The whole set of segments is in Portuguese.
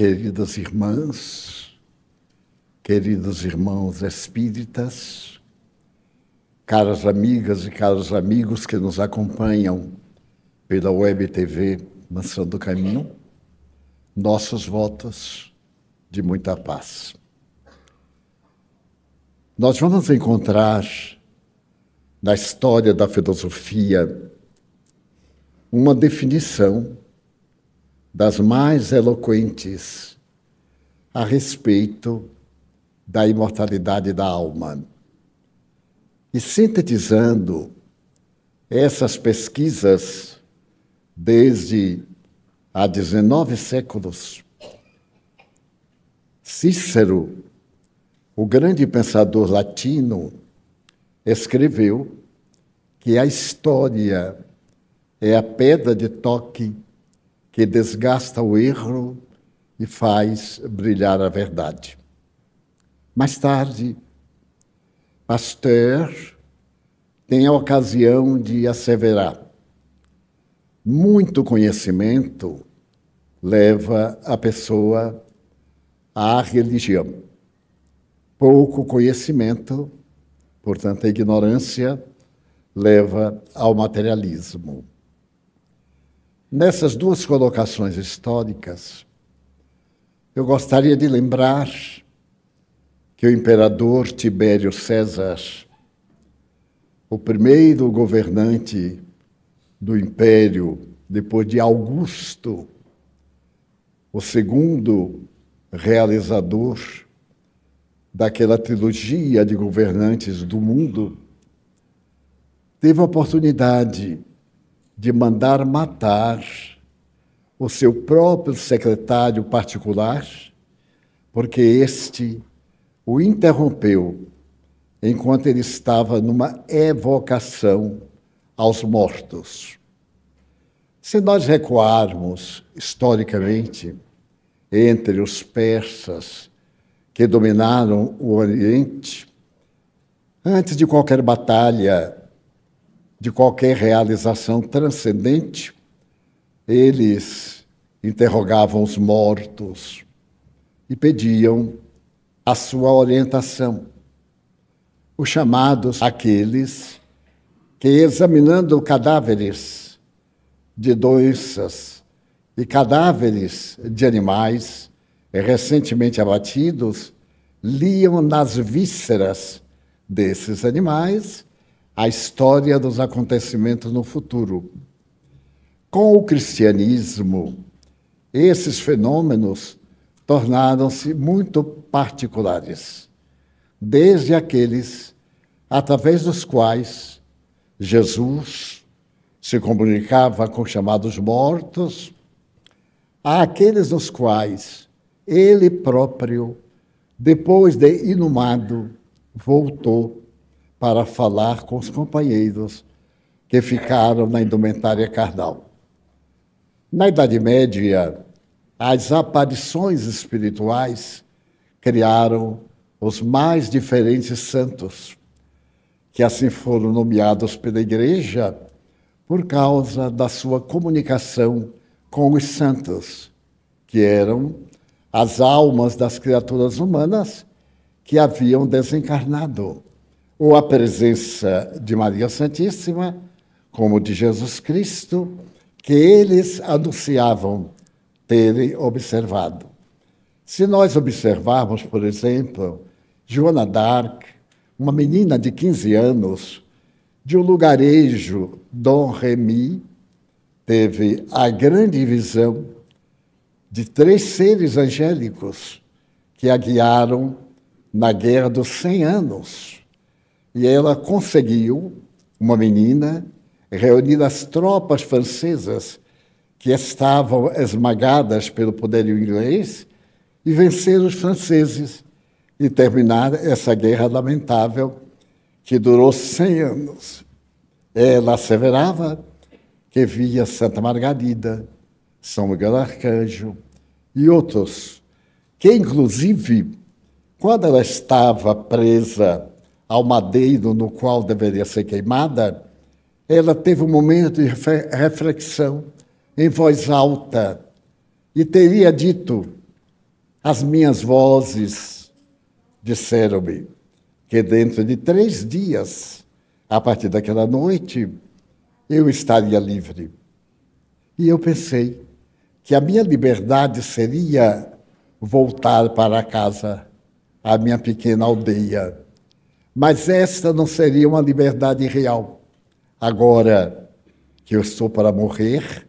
queridas irmãs, queridos irmãos espíritas, caras amigas e caros amigos que nos acompanham pela Web TV Mansão do Caminho, nossos votos de muita paz. Nós vamos encontrar na história da filosofia uma definição das mais eloquentes a respeito da imortalidade da alma. E sintetizando essas pesquisas desde há 19 séculos, Cícero, o grande pensador latino, escreveu que a história é a pedra de toque que desgasta o erro e faz brilhar a verdade. Mais tarde, Pasteur tem a ocasião de asseverar: muito conhecimento leva a pessoa à religião. Pouco conhecimento, portanto, a ignorância leva ao materialismo. Nessas duas colocações históricas, eu gostaria de lembrar que o imperador Tibério César, o primeiro governante do império depois de Augusto, o segundo realizador daquela trilogia de governantes do mundo, teve a oportunidade de mandar matar o seu próprio secretário particular, porque este o interrompeu enquanto ele estava numa evocação aos mortos. Se nós recuarmos historicamente entre os persas que dominaram o Oriente, antes de qualquer batalha de qualquer realização transcendente, eles interrogavam os mortos e pediam a sua orientação. Os chamados aqueles que, examinando cadáveres de doenças e cadáveres de animais recentemente abatidos, liam nas vísceras desses animais a história dos acontecimentos no futuro. Com o cristianismo, esses fenômenos tornaram-se muito particulares, desde aqueles através dos quais Jesus se comunicava com chamados mortos, a aqueles nos quais ele próprio, depois de inumado, voltou para falar com os companheiros que ficaram na indumentária carnal. Na Idade Média, as aparições espirituais criaram os mais diferentes santos, que assim foram nomeados pela Igreja por causa da sua comunicação com os santos, que eram as almas das criaturas humanas que haviam desencarnado ou a presença de Maria Santíssima, como de Jesus Cristo, que eles anunciavam terem observado. Se nós observarmos, por exemplo, Joana d'Arc, uma menina de 15 anos, de um lugarejo, Dom Remy, teve a grande visão de três seres angélicos que a guiaram na Guerra dos 100 Anos e ela conseguiu, uma menina, reunir as tropas francesas que estavam esmagadas pelo poder inglês e vencer os franceses e terminar essa guerra lamentável que durou 100 anos. Ela asseverava que via Santa Margarida, São Miguel Arcanjo e outros, que inclusive, quando ela estava presa ao madeiro no qual deveria ser queimada, ela teve um momento de reflexão em voz alta e teria dito: As minhas vozes disseram-me que dentro de três dias, a partir daquela noite, eu estaria livre. E eu pensei que a minha liberdade seria voltar para casa, a minha pequena aldeia mas esta não seria uma liberdade real. Agora que eu estou para morrer,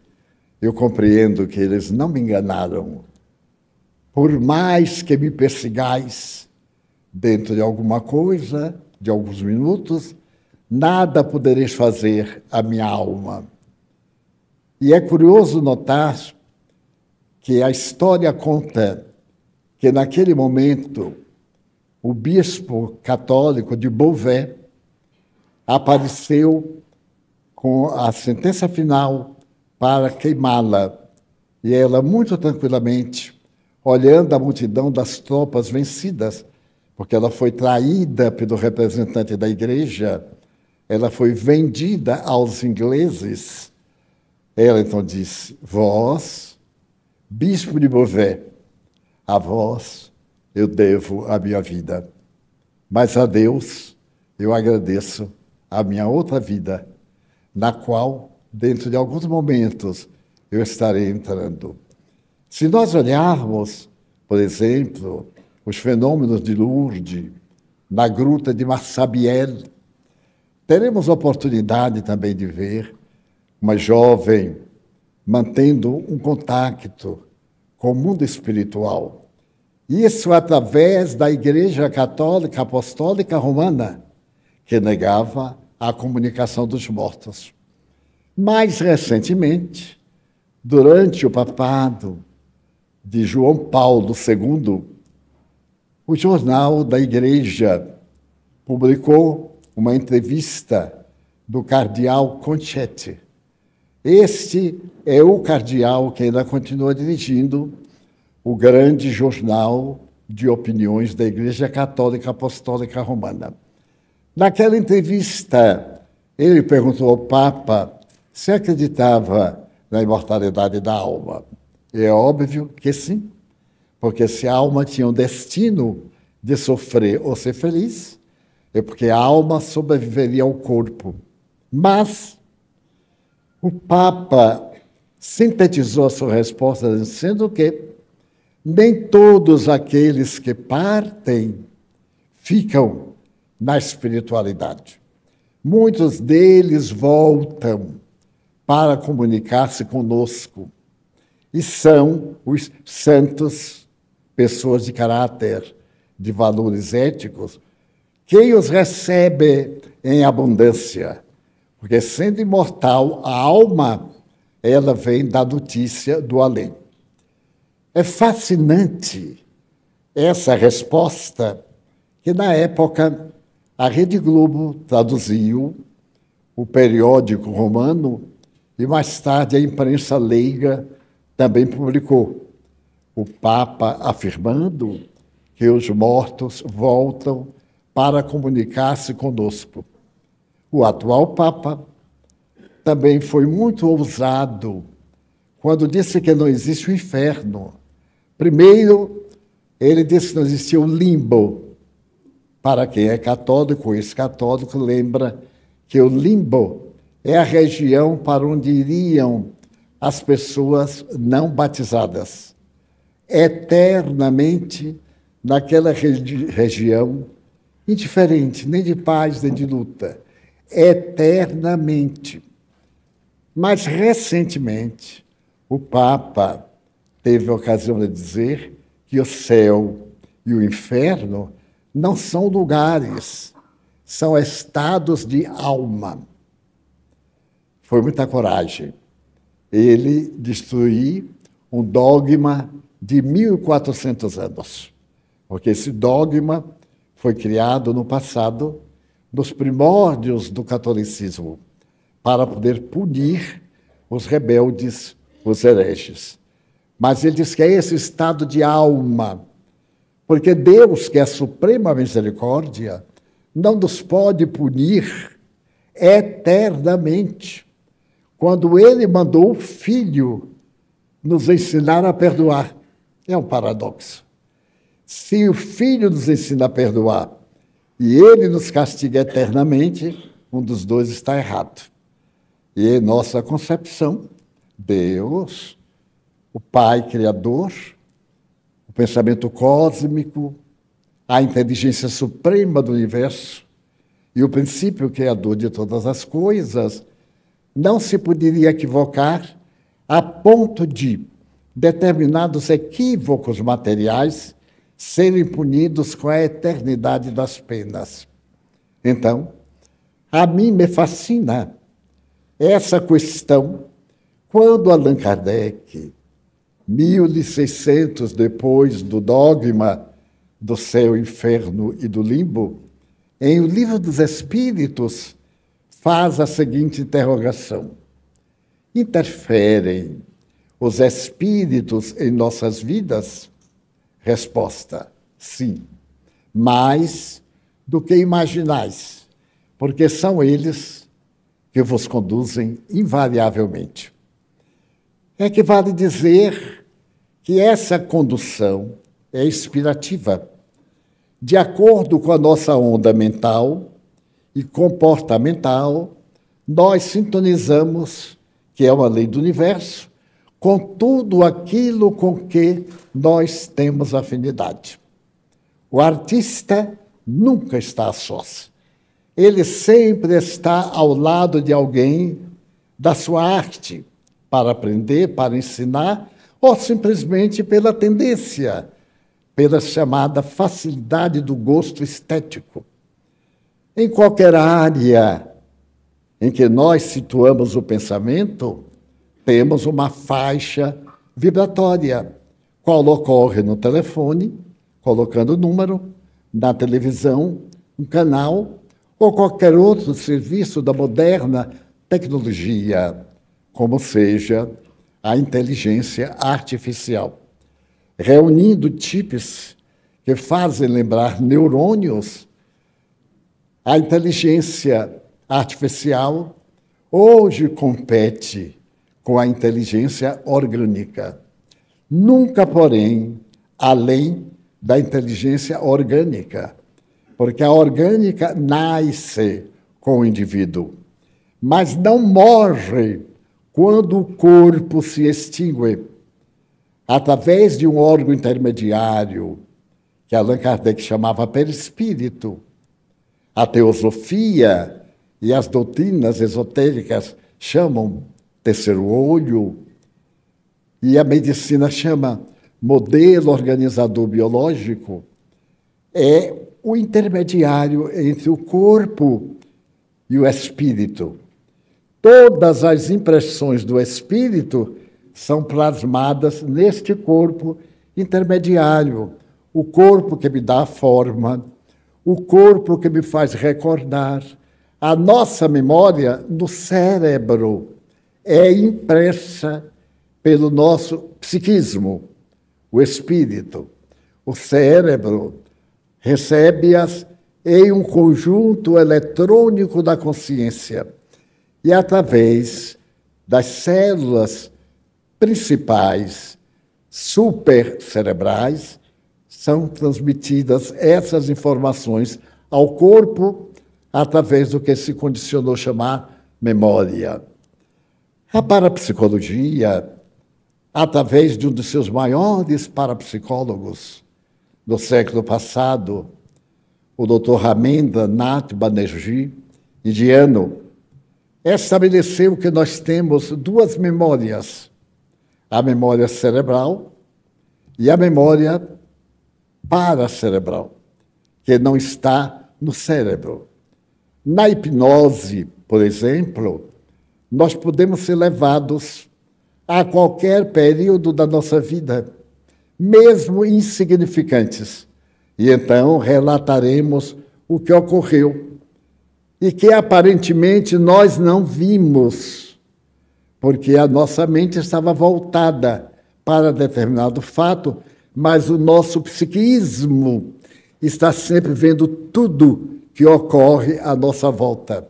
eu compreendo que eles não me enganaram. Por mais que me persigais dentro de alguma coisa, de alguns minutos, nada podereis fazer à minha alma. E é curioso notar que a história conta que naquele momento o bispo católico de Beauvais apareceu com a sentença final para queimá-la. E ela, muito tranquilamente, olhando a multidão das tropas vencidas, porque ela foi traída pelo representante da igreja, ela foi vendida aos ingleses. Ela então disse: Vós, bispo de Beauvais, a vós eu devo a minha vida. Mas a Deus eu agradeço a minha outra vida, na qual, dentro de alguns momentos, eu estarei entrando. Se nós olharmos, por exemplo, os fenômenos de Lourdes, na gruta de Massabiel, teremos oportunidade também de ver uma jovem mantendo um contato com o mundo espiritual isso através da Igreja Católica Apostólica Romana, que negava a comunicação dos mortos. Mais recentemente, durante o papado de João Paulo II, o jornal da Igreja publicou uma entrevista do cardeal Conchetti. Este é o cardeal que ainda continua dirigindo o grande jornal de opiniões da Igreja Católica Apostólica Romana. Naquela entrevista, ele perguntou ao Papa se acreditava na imortalidade da alma. E é óbvio que sim, porque se a alma tinha um destino de sofrer ou ser feliz, é porque a alma sobreviveria ao corpo. Mas o Papa sintetizou a sua resposta dizendo que nem todos aqueles que partem ficam na espiritualidade. Muitos deles voltam para comunicar-se conosco e são os santos, pessoas de caráter, de valores éticos, quem os recebe em abundância. Porque sendo imortal, a alma, ela vem da notícia do além. É fascinante essa resposta que, na época, a Rede Globo traduziu o periódico romano e, mais tarde, a imprensa leiga também publicou. O Papa afirmando que os mortos voltam para comunicar-se conosco. O atual Papa também foi muito ousado quando disse que não existe o inferno Primeiro, ele disse que não existia o limbo. Para quem é católico, ex-católico, lembra que o limbo é a região para onde iriam as pessoas não batizadas. Eternamente naquela regi região, indiferente, nem de paz, nem de luta. Eternamente. Mas recentemente, o Papa teve a ocasião de dizer que o céu e o inferno não são lugares, são estados de alma. Foi muita coragem. Ele destruir um dogma de 1400 anos. Porque esse dogma foi criado no passado, nos primórdios do catolicismo, para poder punir os rebeldes, os hereges. Mas ele diz que é esse estado de alma, porque Deus, que é a suprema misericórdia, não nos pode punir eternamente. Quando ele mandou o filho nos ensinar a perdoar. É um paradoxo. Se o filho nos ensina a perdoar e ele nos castiga eternamente, um dos dois está errado. E em nossa concepção, Deus o Pai Criador, o pensamento cósmico, a inteligência suprema do universo e o princípio criador de todas as coisas, não se poderia equivocar a ponto de determinados equívocos materiais serem punidos com a eternidade das penas. Então, a mim me fascina essa questão quando Allan Kardec, 1600 depois do dogma do céu, inferno e do limbo, em O Livro dos Espíritos, faz a seguinte interrogação: Interferem os espíritos em nossas vidas? Resposta: sim, mais do que imaginais, porque são eles que vos conduzem invariavelmente é que vale dizer que essa condução é inspirativa, de acordo com a nossa onda mental e comportamental, nós sintonizamos, que é uma lei do universo, com tudo aquilo com que nós temos afinidade. O artista nunca está a sós. Ele sempre está ao lado de alguém da sua arte, para aprender, para ensinar, ou simplesmente pela tendência, pela chamada facilidade do gosto estético. Em qualquer área em que nós situamos o pensamento, temos uma faixa vibratória, qual ocorre no telefone, colocando o número, na televisão, um canal ou qualquer outro serviço da moderna tecnologia como seja a inteligência artificial, reunindo chips que fazem lembrar neurônios, a inteligência artificial hoje compete com a inteligência orgânica. Nunca, porém, além da inteligência orgânica, porque a orgânica nasce com o indivíduo, mas não morre quando o corpo se extingue através de um órgão intermediário, que Allan Kardec chamava perispírito, a teosofia e as doutrinas esotéricas chamam terceiro olho, e a medicina chama modelo organizador biológico, é o intermediário entre o corpo e o espírito todas as impressões do espírito são plasmadas neste corpo intermediário, o corpo que me dá a forma, o corpo que me faz recordar. A nossa memória no cérebro é impressa pelo nosso psiquismo, o espírito. O cérebro recebe-as em um conjunto eletrônico da consciência e através das células principais supercerebrais são transmitidas essas informações ao corpo através do que se condicionou chamar memória. A parapsicologia, através de um dos seus maiores parapsicólogos do século passado, o Dr. Ramendra Nath Banerjee, indiano, é estabeleceu que nós temos duas memórias: a memória cerebral e a memória paracerebral, que não está no cérebro. Na hipnose, por exemplo, nós podemos ser levados a qualquer período da nossa vida, mesmo insignificantes. E então relataremos o que ocorreu e que aparentemente nós não vimos, porque a nossa mente estava voltada para determinado fato, mas o nosso psiquismo está sempre vendo tudo que ocorre à nossa volta.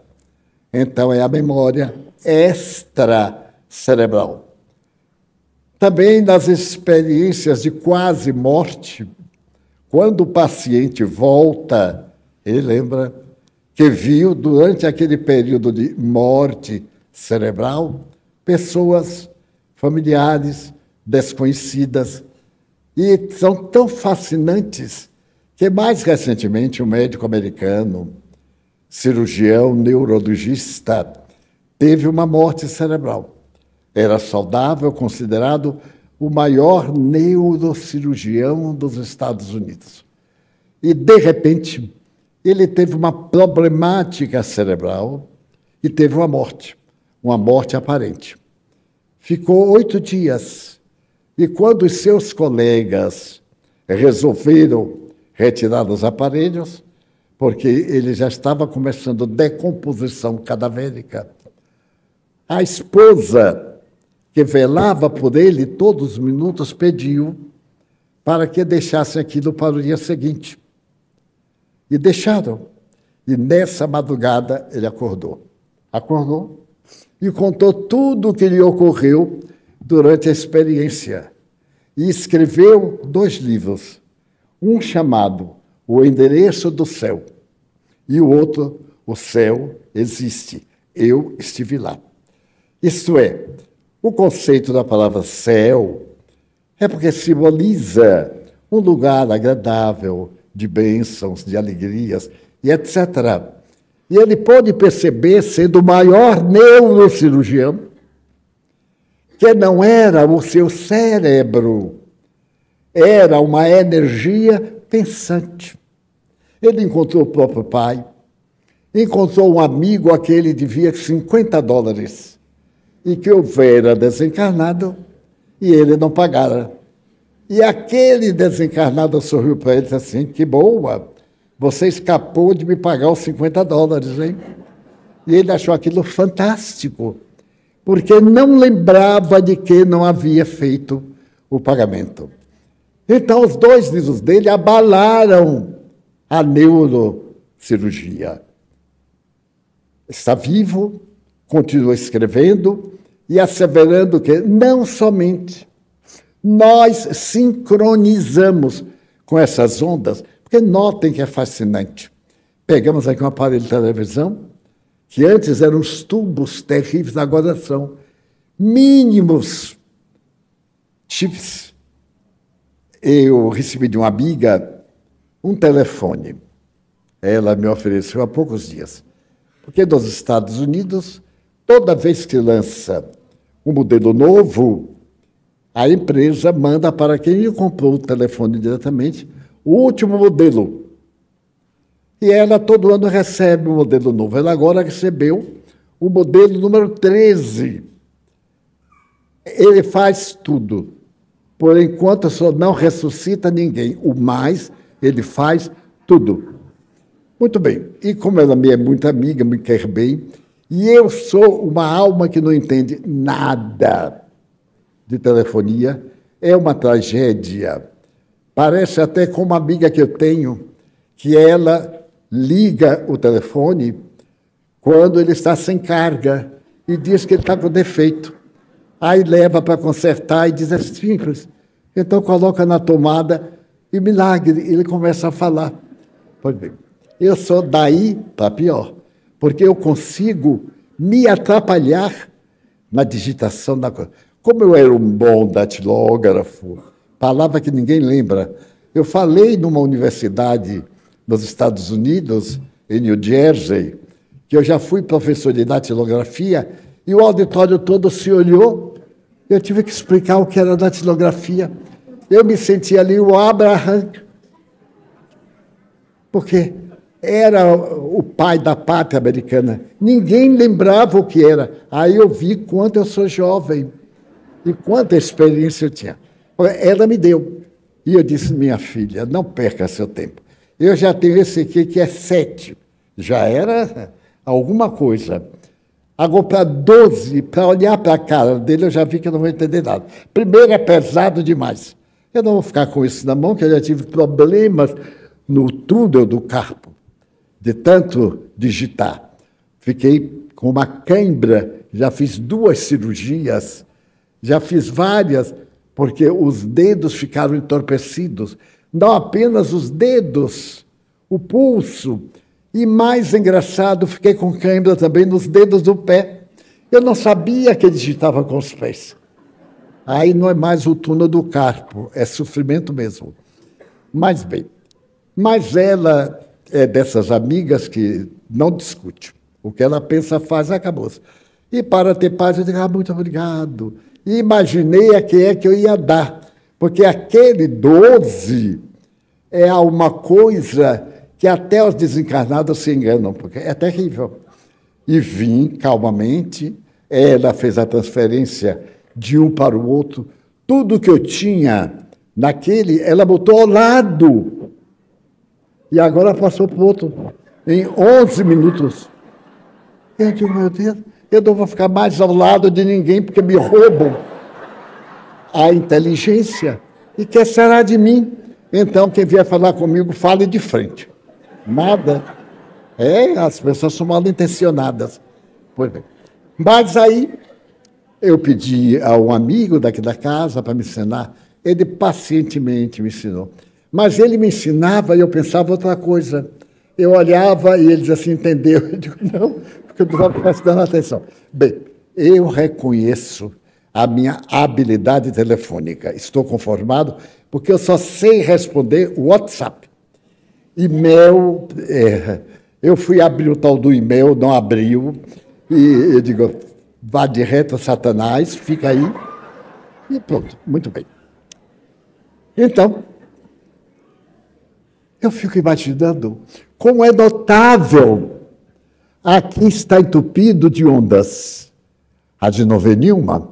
Então é a memória extracerebral. Também nas experiências de quase morte, quando o paciente volta, ele lembra que viu durante aquele período de morte cerebral pessoas familiares desconhecidas e são tão fascinantes que mais recentemente um médico americano, cirurgião neurologista, teve uma morte cerebral. Era saudável, considerado o maior neurocirurgião dos Estados Unidos. E de repente ele teve uma problemática cerebral e teve uma morte, uma morte aparente. Ficou oito dias. E quando os seus colegas resolveram retirar os aparelhos, porque ele já estava começando decomposição cadavérica, a esposa que velava por ele todos os minutos pediu para que deixasse aquilo para o dia seguinte. E deixaram. E nessa madrugada ele acordou. Acordou e contou tudo o que lhe ocorreu durante a experiência. E escreveu dois livros. Um chamado O Endereço do Céu e o outro O Céu Existe. Eu estive lá. Isto é, o conceito da palavra céu é porque simboliza um lugar agradável, de bênçãos, de alegrias e etc. E ele pôde perceber, sendo o maior neurocirurgião, que não era o seu cérebro, era uma energia pensante. Ele encontrou o próprio pai, encontrou um amigo a quem ele devia 50 dólares e que houvera desencarnado e ele não pagara. E aquele desencarnado sorriu para ele e disse assim: Que boa, você escapou de me pagar os 50 dólares, hein? E ele achou aquilo fantástico, porque não lembrava de que não havia feito o pagamento. Então, os dois livros dele abalaram a neurocirurgia. Está vivo, continua escrevendo e asseverando que não somente nós sincronizamos com essas ondas, porque notem que é fascinante. Pegamos aqui um aparelho de televisão, que antes eram os tubos terríveis, agora são mínimos chips. Eu recebi de uma amiga um telefone. Ela me ofereceu há poucos dias. Porque nos Estados Unidos, toda vez que lança um modelo novo, a empresa manda para quem comprou o telefone diretamente o último modelo. E ela todo ano recebe um modelo novo. Ela agora recebeu o modelo número 13. Ele faz tudo. Por enquanto, só não ressuscita ninguém. O mais, ele faz tudo. Muito bem. E como ela me é muito amiga, me quer bem, e eu sou uma alma que não entende nada de telefonia é uma tragédia. Parece até com uma amiga que eu tenho, que ela liga o telefone quando ele está sem carga e diz que ele está com defeito. Aí leva para consertar e diz é simples. Então coloca na tomada e milagre, ele começa a falar. Pois bem, eu sou daí para pior, porque eu consigo me atrapalhar na digitação da coisa. Como eu era um bom datilógrafo, palavra que ninguém lembra, eu falei numa universidade nos Estados Unidos, em New Jersey, que eu já fui professor de datilografia e o auditório todo se olhou. Eu tive que explicar o que era datilografia. Eu me senti ali o Abraham, porque era o pai da pátria americana. Ninguém lembrava o que era. Aí eu vi quando eu sou jovem. E quanta experiência eu tinha. Ela me deu. E eu disse, minha filha, não perca seu tempo. Eu já tive esse aqui que é sete. Já era alguma coisa. Agora, para 12, para olhar para a cara dele, eu já vi que eu não vou entender nada. Primeiro, é pesado demais. Eu não vou ficar com isso na mão, que eu já tive problemas no túnel do carpo, de tanto digitar. Fiquei com uma cãibra, já fiz duas cirurgias já fiz várias, porque os dedos ficaram entorpecidos. Não apenas os dedos, o pulso. E mais engraçado, fiquei com cãibra também nos dedos do pé. Eu não sabia que digitava com os pés. Aí não é mais o túnel do carpo, é sofrimento mesmo. Mas bem, mas ela é dessas amigas que não discute. O que ela pensa, faz, acabou-se. E para ter paz, eu digo, ah, muito obrigado. E imaginei a quem é que eu ia dar, porque aquele 12 é uma coisa que até os desencarnados se enganam, porque é terrível. E vim calmamente, ela fez a transferência de um para o outro, tudo que eu tinha naquele, ela botou ao lado. E agora passou para o outro, em 11 minutos. Eu digo, meu Deus, eu não vou ficar mais ao lado de ninguém porque me roubam a inteligência e que será de mim. Então, quem vier falar comigo, fale de frente. Nada. É, as pessoas são mal intencionadas. Pois bem. Mas aí, eu pedi a um amigo daqui da casa para me ensinar. Ele pacientemente me ensinou. Mas ele me ensinava e eu pensava outra coisa. Eu olhava e ele dizia assim, entendeu? Eu digo, não, porque eu não estava prestando atenção. Bem, eu reconheço a minha habilidade telefônica. Estou conformado, porque eu só sei responder o WhatsApp. E-mail, é, eu fui abrir o tal do e-mail, não abriu. E eu digo, vá de reto, Satanás, fica aí. E pronto, muito bem. Então, eu fico imaginando como é notável Aqui está entupido de ondas. A de Novenilma.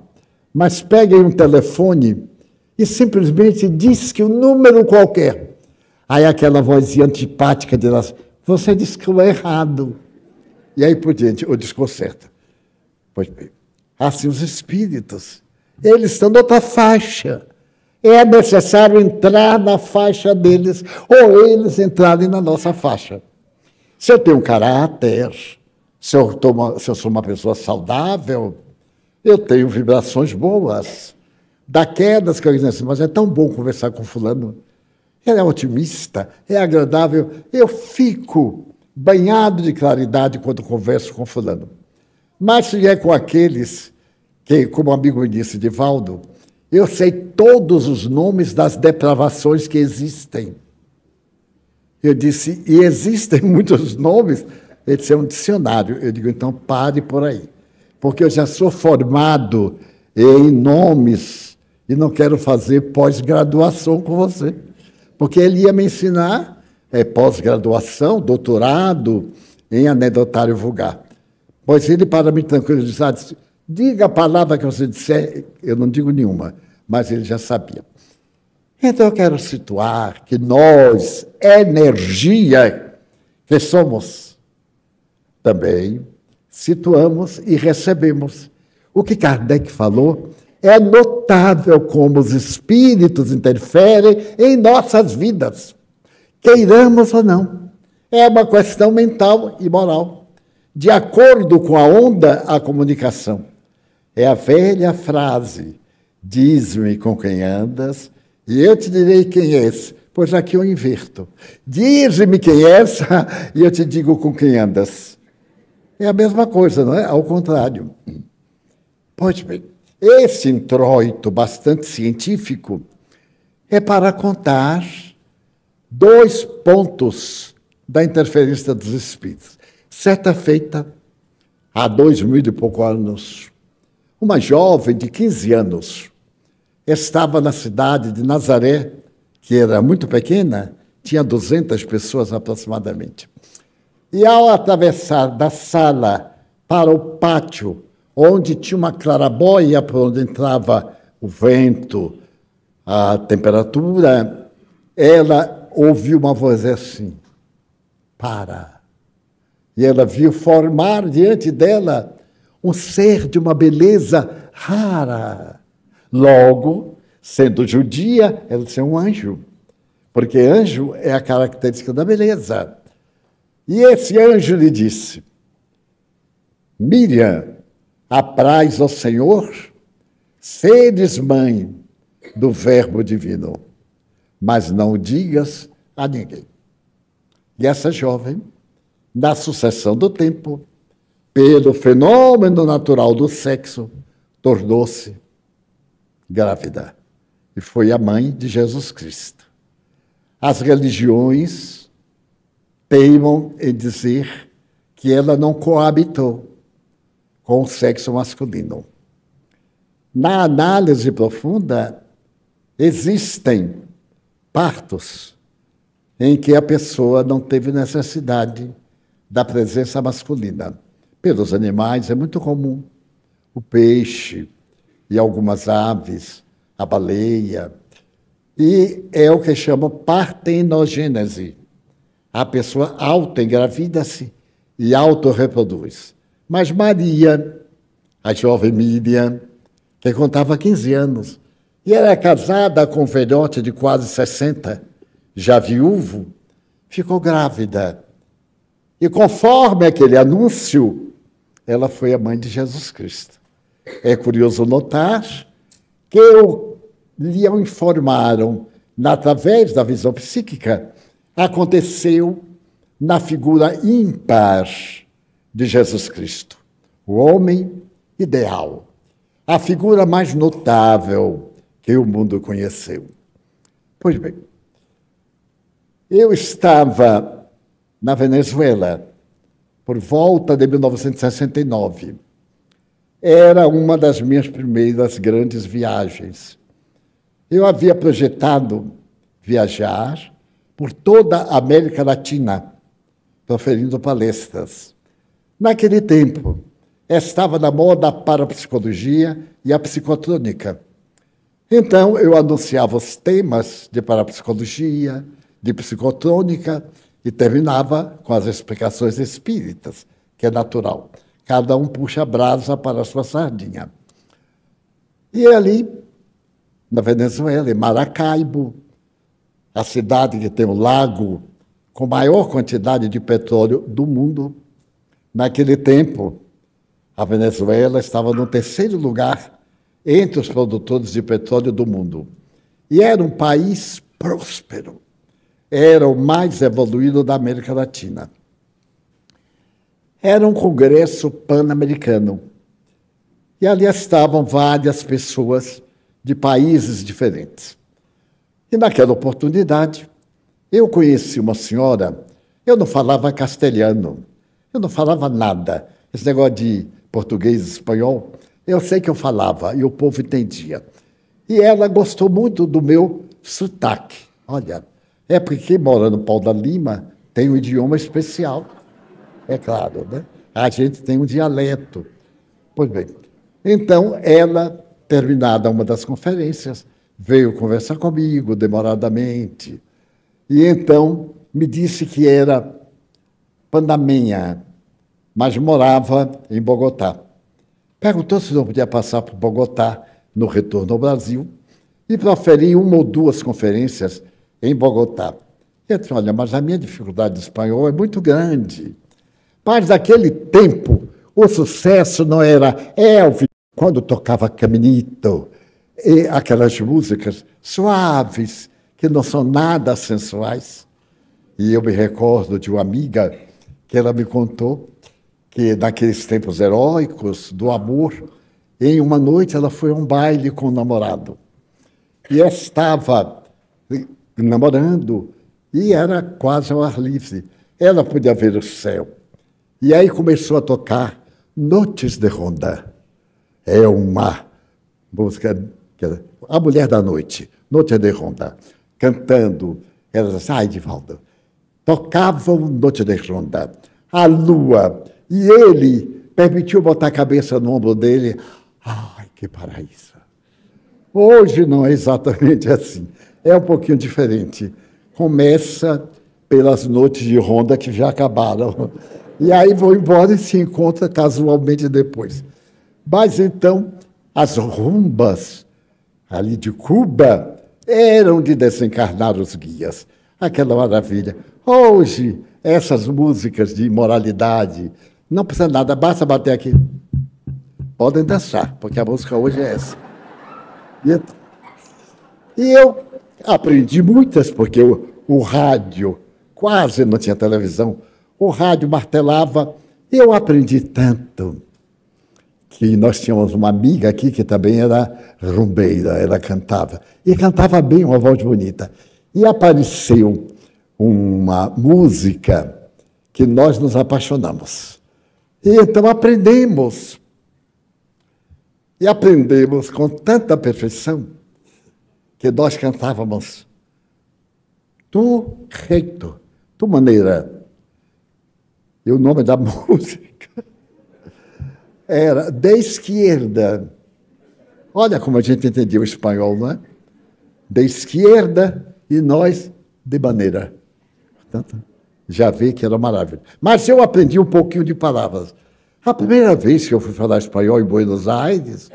Mas peguem um telefone e simplesmente diz que o um número qualquer. Aí aquela vozinha antipática de lá, você disse que eu é errado. E aí por diante, o desconcerta. Pois bem, assim os espíritos, eles estão outra faixa. É necessário entrar na faixa deles, ou eles entrarem na nossa faixa. Se eu tenho caráter, se eu, uma, se eu sou uma pessoa saudável, eu tenho vibrações boas. Da quedas que eu disse assim, mas é tão bom conversar com fulano. Ele é otimista, é agradável. Eu fico banhado de claridade quando converso com fulano. Mas se é com aqueles que, como o amigo disse, Divaldo, eu sei todos os nomes das depravações que existem. Eu disse, e existem muitos nomes ele disse, é um dicionário. Eu digo, então pare por aí. Porque eu já sou formado em nomes e não quero fazer pós-graduação com você. Porque ele ia me ensinar é, pós-graduação, doutorado em anedotário vulgar. Pois ele, para me tranquilizar, disse, diga a palavra que você disser, eu não digo nenhuma, mas ele já sabia. Então eu quero situar que nós, energia que somos, também situamos e recebemos. O que Kardec falou é notável como os espíritos interferem em nossas vidas, queiramos ou não. É uma questão mental e moral. De acordo com a onda, a comunicação. É a velha frase: diz-me com quem andas, e eu te direi quem és, pois aqui eu inverto. Diz-me quem és, e eu te digo com quem andas. É a mesma coisa, não é? Ao contrário. Pois bem, esse introito bastante científico é para contar dois pontos da interferência dos espíritos. Certa feita, há dois mil e pouco anos, uma jovem de 15 anos estava na cidade de Nazaré, que era muito pequena, tinha 200 pessoas aproximadamente. E ao atravessar da sala para o pátio, onde tinha uma clarabóia por onde entrava o vento, a temperatura, ela ouviu uma voz assim: para. E ela viu formar diante dela um ser de uma beleza rara. Logo, sendo judia, ela é um anjo, porque anjo é a característica da beleza. E esse anjo lhe disse: Miriam, apraz ao Senhor, seres mãe do Verbo Divino, mas não o digas a ninguém. E essa jovem, na sucessão do tempo, pelo fenômeno natural do sexo, tornou-se grávida e foi a mãe de Jesus Cristo. As religiões teimam em dizer que ela não coabitou com o sexo masculino. Na análise profunda, existem partos em que a pessoa não teve necessidade da presença masculina. Pelos animais é muito comum. O peixe e algumas aves, a baleia. E é o que chamam partenogênese a pessoa alta engravida-se e reproduz. Mas Maria, a jovem Miriam, que contava 15 anos, e era casada com um velhote de quase 60, já viúvo, ficou grávida. E conforme aquele anúncio, ela foi a mãe de Jesus Cristo. É curioso notar que lhe informaram, através da visão psíquica, aconteceu na figura ímpar de Jesus Cristo, o homem ideal, a figura mais notável que o mundo conheceu. Pois bem, eu estava na Venezuela por volta de 1969. Era uma das minhas primeiras grandes viagens. Eu havia projetado viajar por toda a América Latina, proferindo palestras. Naquele tempo, estava na moda a parapsicologia e a psicotrônica. Então, eu anunciava os temas de parapsicologia, de psicotrônica e terminava com as explicações espíritas, que é natural. Cada um puxa a brasa para a sua sardinha. E ali, na Venezuela, em Maracaibo, a cidade que tem o lago com maior quantidade de petróleo do mundo. Naquele tempo, a Venezuela estava no terceiro lugar entre os produtores de petróleo do mundo. E era um país próspero. Era o mais evoluído da América Latina. Era um congresso pan-americano. E ali estavam várias pessoas de países diferentes. E naquela oportunidade, eu conheci uma senhora, eu não falava castelhano, eu não falava nada. Esse negócio de português, espanhol, eu sei que eu falava e o povo entendia. E ela gostou muito do meu sotaque. Olha, é porque quem mora no Pau da Lima tem um idioma especial. É claro, né? A gente tem um dialeto. Pois bem, então ela, terminada uma das conferências, veio conversar comigo demoradamente. E então me disse que era pandamenha, mas morava em Bogotá. Perguntou se não podia passar por Bogotá no retorno ao Brasil e proferi uma ou duas conferências em Bogotá. Eu disse, olha, mas a minha dificuldade de espanhol é muito grande. Mas naquele tempo, o sucesso não era Elvis quando tocava Caminito e aquelas músicas suaves, que não são nada sensuais. E eu me recordo de uma amiga que ela me contou que naqueles tempos heróicos do amor, em uma noite ela foi a um baile com o namorado. E estava namorando e era quase ao ar livre. Ela podia ver o céu. E aí começou a tocar Noites de Ronda. É uma música a mulher da noite, Noite de Ronda, cantando, ela elas, ai, assim, ah, Divaldo, tocavam Noite de Ronda, a lua, e ele permitiu botar a cabeça no ombro dele, ai, que paraíso. Hoje não é exatamente assim, é um pouquinho diferente. Começa pelas noites de ronda que já acabaram. E aí vão embora e se encontra casualmente depois. Mas então, as rumbas ali de Cuba, eram de desencarnar os guias. Aquela maravilha. Hoje, essas músicas de moralidade, não precisa nada, basta bater aqui. Podem dançar, porque a música hoje é essa. E eu aprendi muitas, porque o, o rádio quase não tinha televisão. O rádio martelava. Eu aprendi tanto que nós tínhamos uma amiga aqui que também era rumbeira, ela cantava. E cantava bem, uma voz bonita. E apareceu uma música que nós nos apaixonamos. E então aprendemos. E aprendemos com tanta perfeição que nós cantávamos do reto tu maneira. E o nome da música era de esquerda. Olha como a gente entendia o espanhol, não é? De esquerda e nós de maneira. Portanto, já vê que era maravilha. Mas eu aprendi um pouquinho de palavras. A primeira vez que eu fui falar espanhol em Buenos Aires,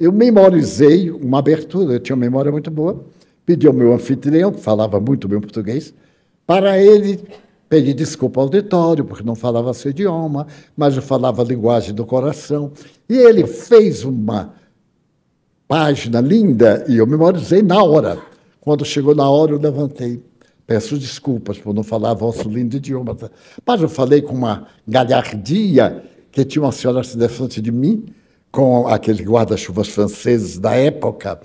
eu memorizei uma abertura, eu tinha uma memória muito boa, pedi ao meu anfitrião, que falava muito bem português, para ele Pedi desculpa ao auditório, porque não falava seu idioma, mas eu falava a linguagem do coração. E ele fez uma página linda e eu memorizei na hora. Quando chegou na hora, eu levantei. Peço desculpas por não falar vosso lindo idioma. Tá? Mas eu falei com uma galhardia que tinha uma senhora se assim, defronte de mim, com aqueles guarda-chuvas franceses da época.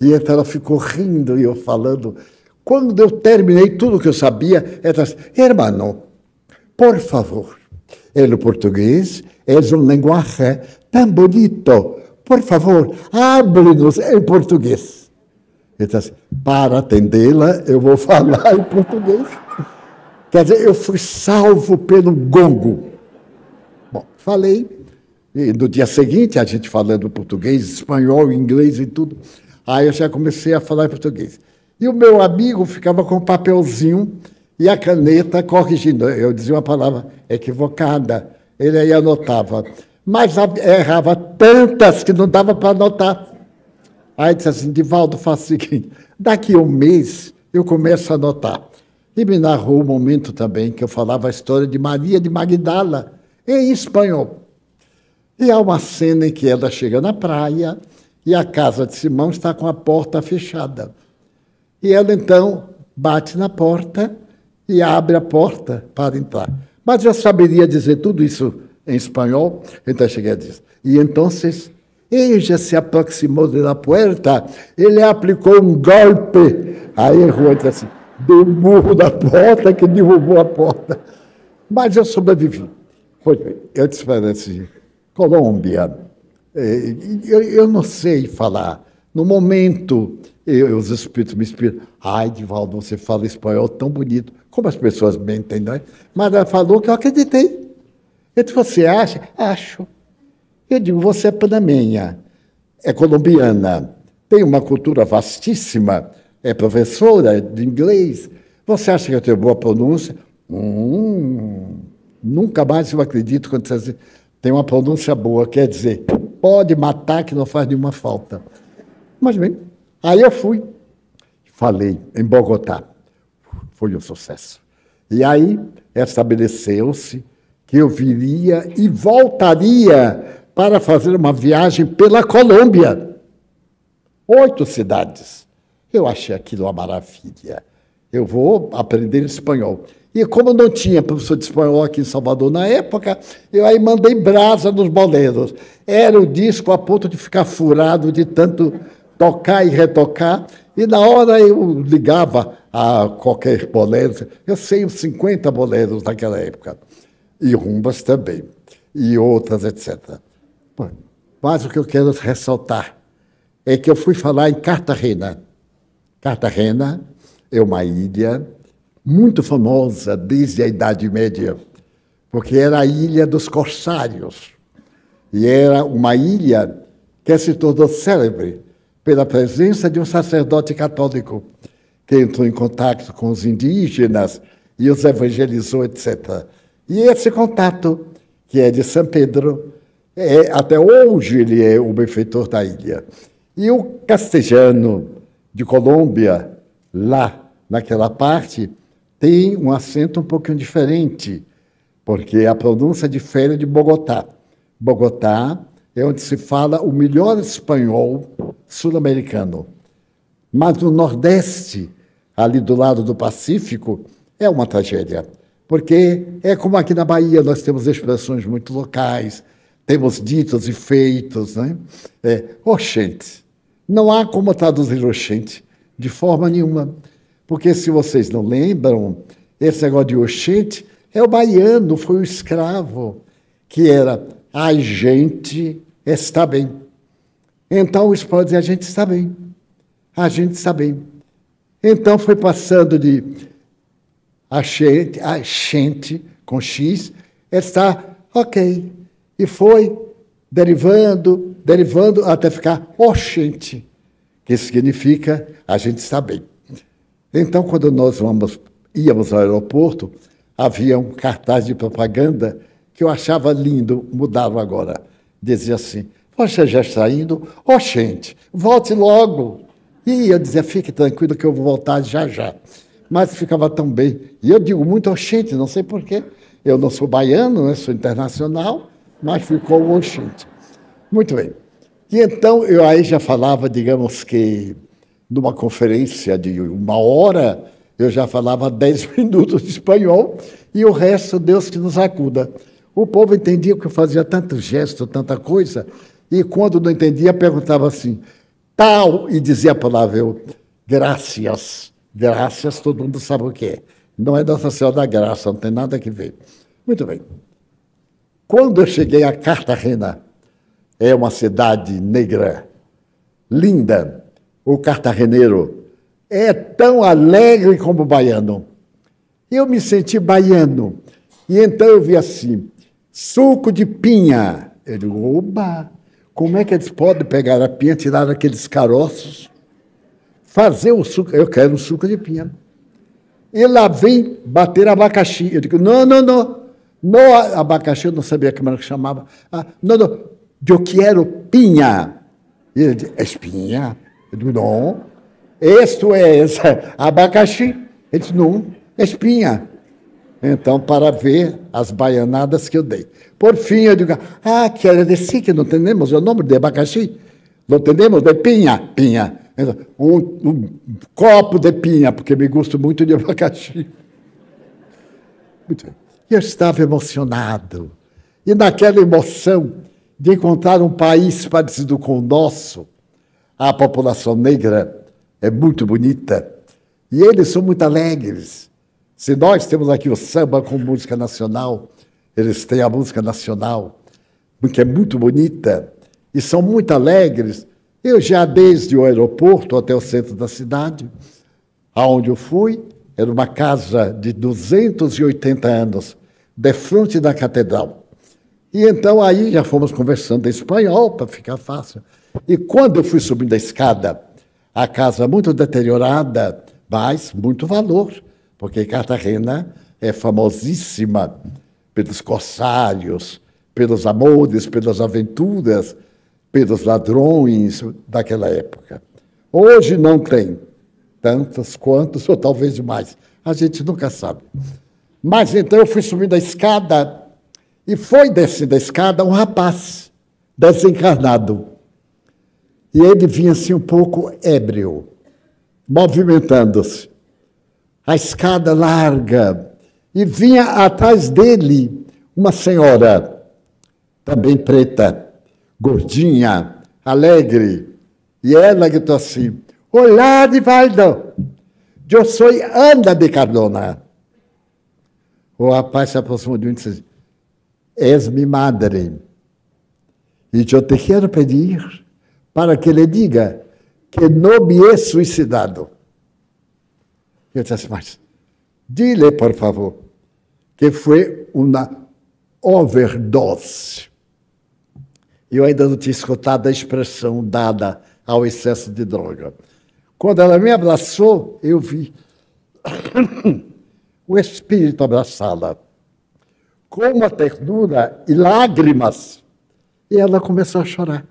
E então ela ficou rindo e eu falando quando eu terminei tudo o que eu sabia, ela disse, hermano, por favor, o português é um linguagem tão bonito, por favor, hable-nos em português. Ele disse, para atendê-la, eu vou falar em português. Quer dizer, eu fui salvo pelo gongo. Bom, falei, e no dia seguinte, a gente falando português, espanhol, inglês e tudo. Aí eu já comecei a falar português. E o meu amigo ficava com o papelzinho e a caneta corrigindo. Eu dizia uma palavra equivocada. Ele aí anotava. Mas errava tantas que não dava para anotar. Aí disse assim, Divaldo, faça o seguinte, daqui a um mês eu começo a anotar. E me narrou um momento também que eu falava a história de Maria de Magdala, em espanhol. E há uma cena em que ela chega na praia e a casa de Simão está com a porta fechada. E ela então bate na porta e abre a porta para entrar. Mas já saberia dizer tudo isso em espanhol, então cheguei a dizer. E então já se aproximou da porta, ele aplicou um golpe. Aí Juan disse assim, deu murro da porta que derrubou a porta. Mas eu sobrevivi. Foi bem, eu disse para assim, Colômbia, eh, eu não sei falar. No momento eu, os espíritos me inspiram. Ai, Divaldo, você fala espanhol tão bonito. Como as pessoas mentem, não é? Mas ela falou que eu acreditei. Eu disse, você acha? Acho. Eu digo, você é panameña, é colombiana, tem uma cultura vastíssima, é professora de inglês. Você acha que eu tenho boa pronúncia? Hum, nunca mais eu acredito quando você tem uma pronúncia boa. Quer dizer, pode matar que não faz nenhuma falta. Mas bem, Aí eu fui, falei em Bogotá. Foi um sucesso. E aí estabeleceu-se que eu viria e voltaria para fazer uma viagem pela Colômbia. Oito cidades. Eu achei aquilo uma maravilha. Eu vou aprender espanhol. E como não tinha professor de espanhol aqui em Salvador na época, eu aí mandei brasa nos Boleros. Era o disco a ponto de ficar furado de tanto tocar e retocar. E na hora eu ligava a qualquer bolero. Eu sei uns 50 boleros naquela época. E rumbas também. E outras, etc. Mas o que eu quero ressaltar é que eu fui falar em Cartagena. Cartagena é uma ilha muito famosa desde a Idade Média, porque era a ilha dos corsários. E era uma ilha que se tornou célebre pela presença de um sacerdote católico que entrou em contato com os indígenas e os evangelizou, etc. E esse contato, que é de São Pedro, é, até hoje ele é o benfeitor da ilha. E o castelhano de Colômbia, lá naquela parte, tem um acento um pouquinho diferente, porque a pronúncia difere de Bogotá. Bogotá é onde se fala o melhor espanhol sul-americano. Mas no Nordeste, ali do lado do Pacífico, é uma tragédia, porque é como aqui na Bahia nós temos expressões muito locais, temos ditos e feitos, né? É, oxente. Não há como traduzir oxente de forma nenhuma, porque se vocês não lembram, esse negócio de oxente é o baiano, foi o escravo, que era a gente está bem. Então o espanhol dizia: a gente está bem, a gente está bem. Então foi passando de a gente, a gente com X, está ok. E foi derivando, derivando até ficar oxente, que significa a gente está bem. Então, quando nós vamos, íamos ao aeroporto, havia um cartaz de propaganda que eu achava lindo, mudaram agora dizia assim: Você já está indo? Ô, oh, gente, volte logo. E eu dizia: Fique tranquilo que eu vou voltar já já. Mas ficava tão bem. E eu digo muito: Ô, oh, gente, não sei porquê. Eu não sou baiano, né? sou internacional, mas ficou um oh, gente. Muito bem. E então eu aí já falava, digamos que numa conferência de uma hora, eu já falava dez minutos de espanhol e o resto, Deus que nos acuda. O povo entendia que eu fazia tanto gesto, tanta coisa, e quando não entendia, perguntava assim, tal, e dizia a palavra, eu, graças, graças, todo mundo sabe o que é. Não é Nossa Senhora da Graça, não tem nada que ver. Muito bem. Quando eu cheguei a Cartagena, é uma cidade negra, linda, o cartageneiro é tão alegre como o baiano. Eu me senti baiano. E então eu vi assim, suco de pinha. Eu digo, oba, como é que eles podem pegar a pinha, tirar aqueles caroços, fazer o suco? Eu quero um suco de pinha. E lá vem bater abacaxi. Eu digo, não, não, não. No abacaxi, eu não sabia como era que chamava. Ah, não, não, eu quero pinha. E ele diz, espinha? Eu digo, não. Isto é abacaxi. Ele diz, não, espinha. Então, para ver as baianadas que eu dei. Por fim, eu digo, ah, que agradecer que não temos o nome de abacaxi. Não temos de pinha, pinha. Um, um copo de pinha, porque me gosto muito de abacaxi. Muito bem. Eu estava emocionado. E naquela emoção de encontrar um país parecido com o nosso, a população negra é muito bonita. E eles são muito alegres. Se nós temos aqui o samba com música nacional, eles têm a música nacional, que é muito bonita, e são muito alegres. Eu já, desde o aeroporto até o centro da cidade, aonde eu fui, era uma casa de 280 anos, de frente da catedral. E então aí já fomos conversando em espanhol para ficar fácil. E quando eu fui subindo a escada, a casa muito deteriorada, mas muito valor porque Cartagena é famosíssima pelos corsários, pelos amores, pelas aventuras, pelos ladrões daquela época. Hoje não tem tantas quantos ou talvez mais. A gente nunca sabe. Mas então eu fui subindo a escada e foi descendo a escada um rapaz desencarnado. E ele vinha assim um pouco ébrio, movimentando-se a escada larga, e vinha atrás dele uma senhora, também preta, gordinha, alegre, e ela gritou assim: Olá, Divaldo, eu sou Ana de Cardona. O rapaz se aproximou de mim e disse: És minha madre. E eu te quero pedir para que lhe diga que não me é suicidado. Eu disse assim, mas dile, por favor, que foi uma overdose. Eu ainda não tinha escutado a expressão dada ao excesso de droga. Quando ela me abraçou, eu vi o espírito abraçá-la com uma ternura e lágrimas. E ela começou a chorar.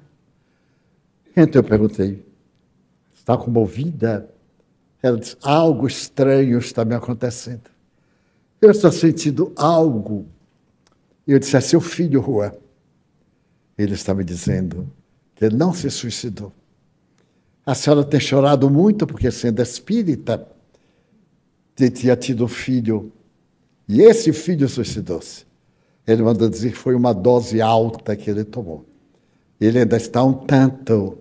Então eu perguntei: está comovida? É, Ela disse: algo estranho está me acontecendo. Eu estou sentindo algo. E eu disse: é seu filho, Juan. Ele está me dizendo que ele não se suicidou. A senhora tem chorado muito porque, sendo espírita, tinha tido um filho. E esse filho suicidou-se. Ele mandou dizer que foi uma dose alta que ele tomou. Ele ainda está um tanto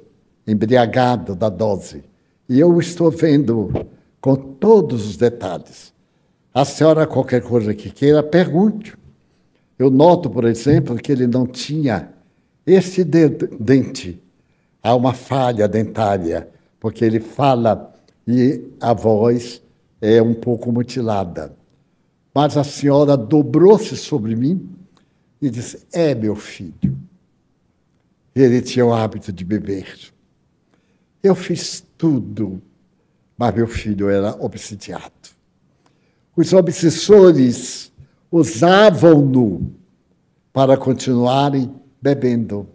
embriagado da dose. E eu estou vendo com todos os detalhes. A senhora, qualquer coisa que queira, pergunte. Eu noto, por exemplo, que ele não tinha esse dente. Há uma falha dentária, porque ele fala e a voz é um pouco mutilada. Mas a senhora dobrou-se sobre mim e disse: É, meu filho. Ele tinha o hábito de beber. Eu fiz tudo. Mas meu filho era obsidiado. Os obsessores usavam-no para continuarem bebendo.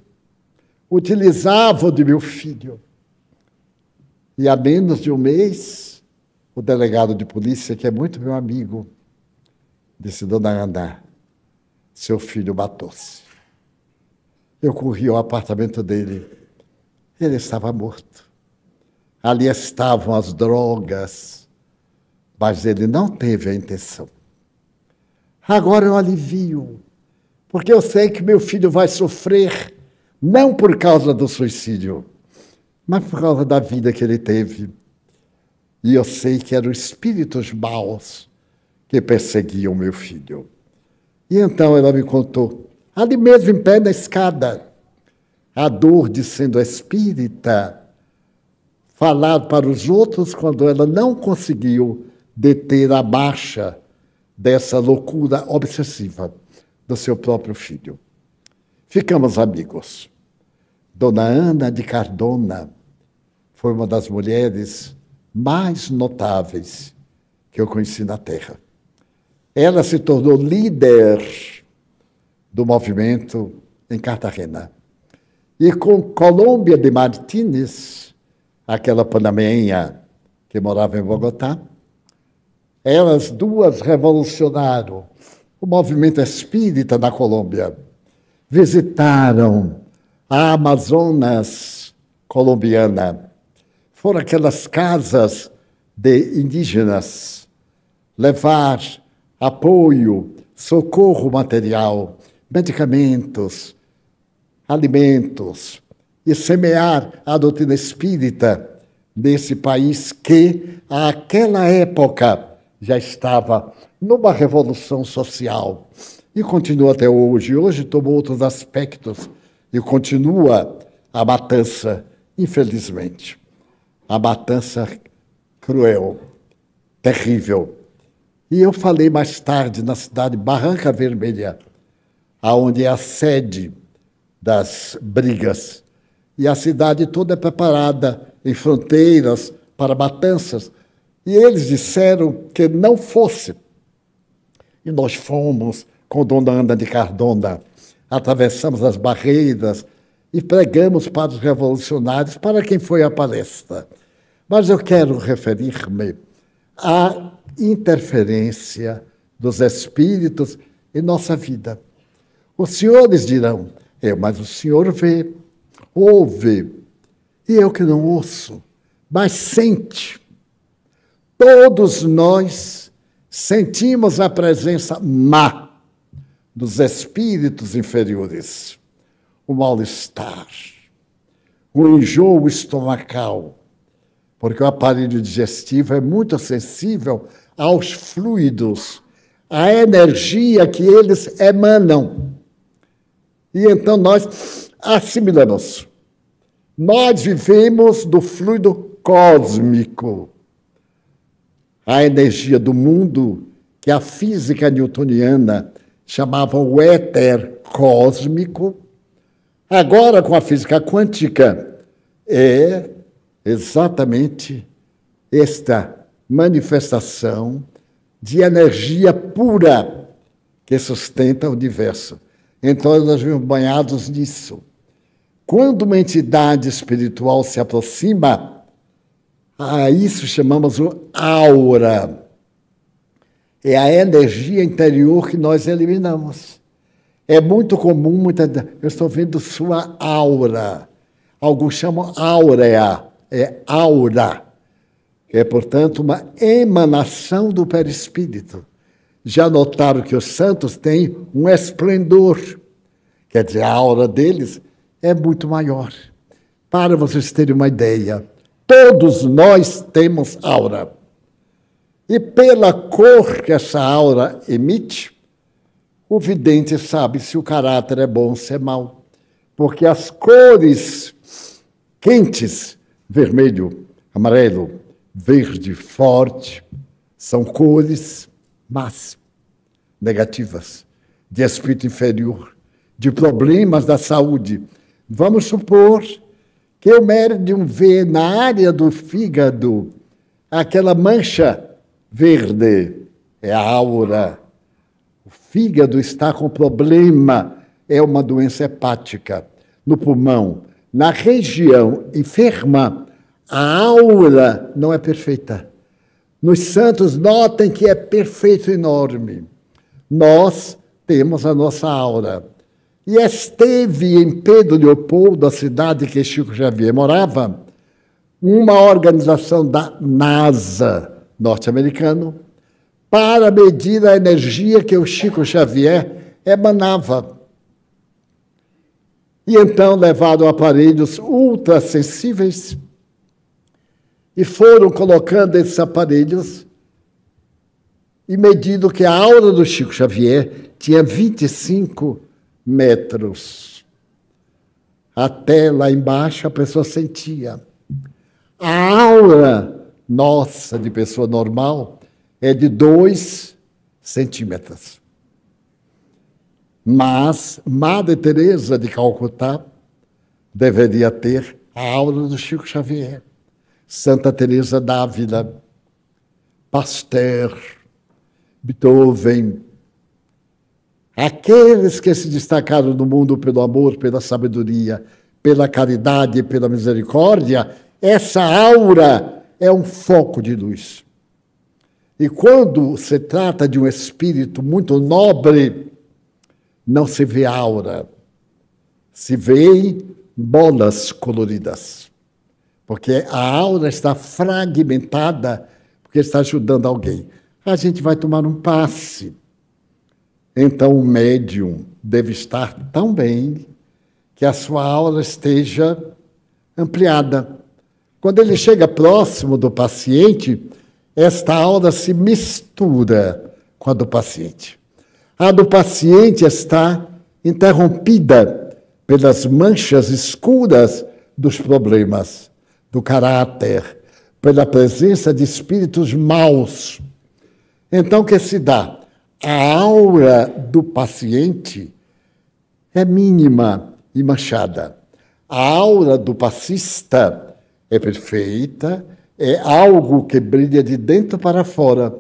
Utilizavam de meu filho. E há menos de um mês, o delegado de polícia, que é muito meu amigo, disse: Dona Gandá, seu filho matou-se. Eu corri ao apartamento dele. Ele estava morto ali estavam as drogas, mas ele não teve a intenção. Agora eu alivio, porque eu sei que meu filho vai sofrer, não por causa do suicídio, mas por causa da vida que ele teve. E eu sei que eram espíritos maus que perseguiam meu filho. E então ela me contou, ali mesmo em pé na escada, a dor de sendo espírita falar para os outros quando ela não conseguiu deter a marcha dessa loucura obsessiva do seu próprio filho. Ficamos amigos. Dona Ana de Cardona foi uma das mulheres mais notáveis que eu conheci na Terra. Ela se tornou líder do movimento em Cartagena. E com Colômbia de Martínez, aquela panamenha que morava em Bogotá. Elas duas revolucionaram o movimento espírita na Colômbia. Visitaram a Amazonas colombiana. Foram aquelas casas de indígenas levar apoio, socorro material, medicamentos, alimentos, e semear a doutrina espírita nesse país que, àquela época, já estava numa revolução social e continua até hoje. Hoje tomou outros aspectos e continua a matança, infelizmente. A matança cruel, terrível. E eu falei mais tarde na cidade Barranca Vermelha, aonde é a sede das brigas e a cidade toda é preparada em fronteiras para matanças. E eles disseram que não fosse. E nós fomos com Dona Ana de Cardona, atravessamos as barreiras e pregamos para os revolucionários, para quem foi a palestra. Mas eu quero referir-me à interferência dos espíritos em nossa vida. Os senhores dirão, eu, é, mas o senhor vê, ouve, e eu que não ouço, mas sente. Todos nós sentimos a presença má dos espíritos inferiores, o mal-estar, o enjoo estomacal, porque o aparelho digestivo é muito sensível aos fluidos, à energia que eles emanam. E então nós assimilamos. Nós vivemos do fluido cósmico. A energia do mundo, que a física newtoniana chamava o éter cósmico, agora com a física quântica, é exatamente esta manifestação de energia pura que sustenta o universo. Então nós vivemos banhados nisso. Quando uma entidade espiritual se aproxima, a isso chamamos o aura. É a energia interior que nós eliminamos. É muito comum, muita, eu estou vendo sua aura. Alguns chamam áurea, é aura. É, portanto, uma emanação do perispírito. Já notaram que os santos têm um esplendor, quer dizer, a aura deles é muito maior. Para vocês terem uma ideia, todos nós temos aura. E pela cor que essa aura emite, o vidente sabe se o caráter é bom ou se é mau. Porque as cores quentes, vermelho, amarelo, verde forte, são cores más, negativas, de espírito inferior, de problemas da saúde, Vamos supor que o médium vê na área do fígado aquela mancha verde, é a aura. O fígado está com problema, é uma doença hepática. No pulmão, na região enferma, a aura não é perfeita. Nos santos, notem que é perfeito enorme. Nós temos a nossa aura e esteve em Pedro Leopoldo, a cidade que Chico Xavier morava, uma organização da NASA norte-americana para medir a energia que o Chico Xavier emanava. E então levaram aparelhos sensíveis e foram colocando esses aparelhos e medindo que a aura do Chico Xavier tinha 25 metros. Até lá embaixo a pessoa sentia. A aura nossa de pessoa normal é de 2 centímetros. Mas Madre Teresa de Calcutá deveria ter a aura do Chico Xavier, Santa Teresa d'Ávila, Pasteur, Beethoven, Aqueles que se destacaram no mundo pelo amor, pela sabedoria, pela caridade e pela misericórdia, essa aura é um foco de luz. E quando se trata de um espírito muito nobre, não se vê aura, se vê bolas coloridas. Porque a aura está fragmentada, porque está ajudando alguém. A gente vai tomar um passe então, o médium deve estar tão bem que a sua aula esteja ampliada. Quando ele chega próximo do paciente, esta aula se mistura com a do paciente. A do paciente está interrompida pelas manchas escuras dos problemas, do caráter, pela presença de espíritos maus. Então, o que se dá? a aura do paciente é mínima e manchada. A aura do passista é perfeita, é algo que brilha de dentro para fora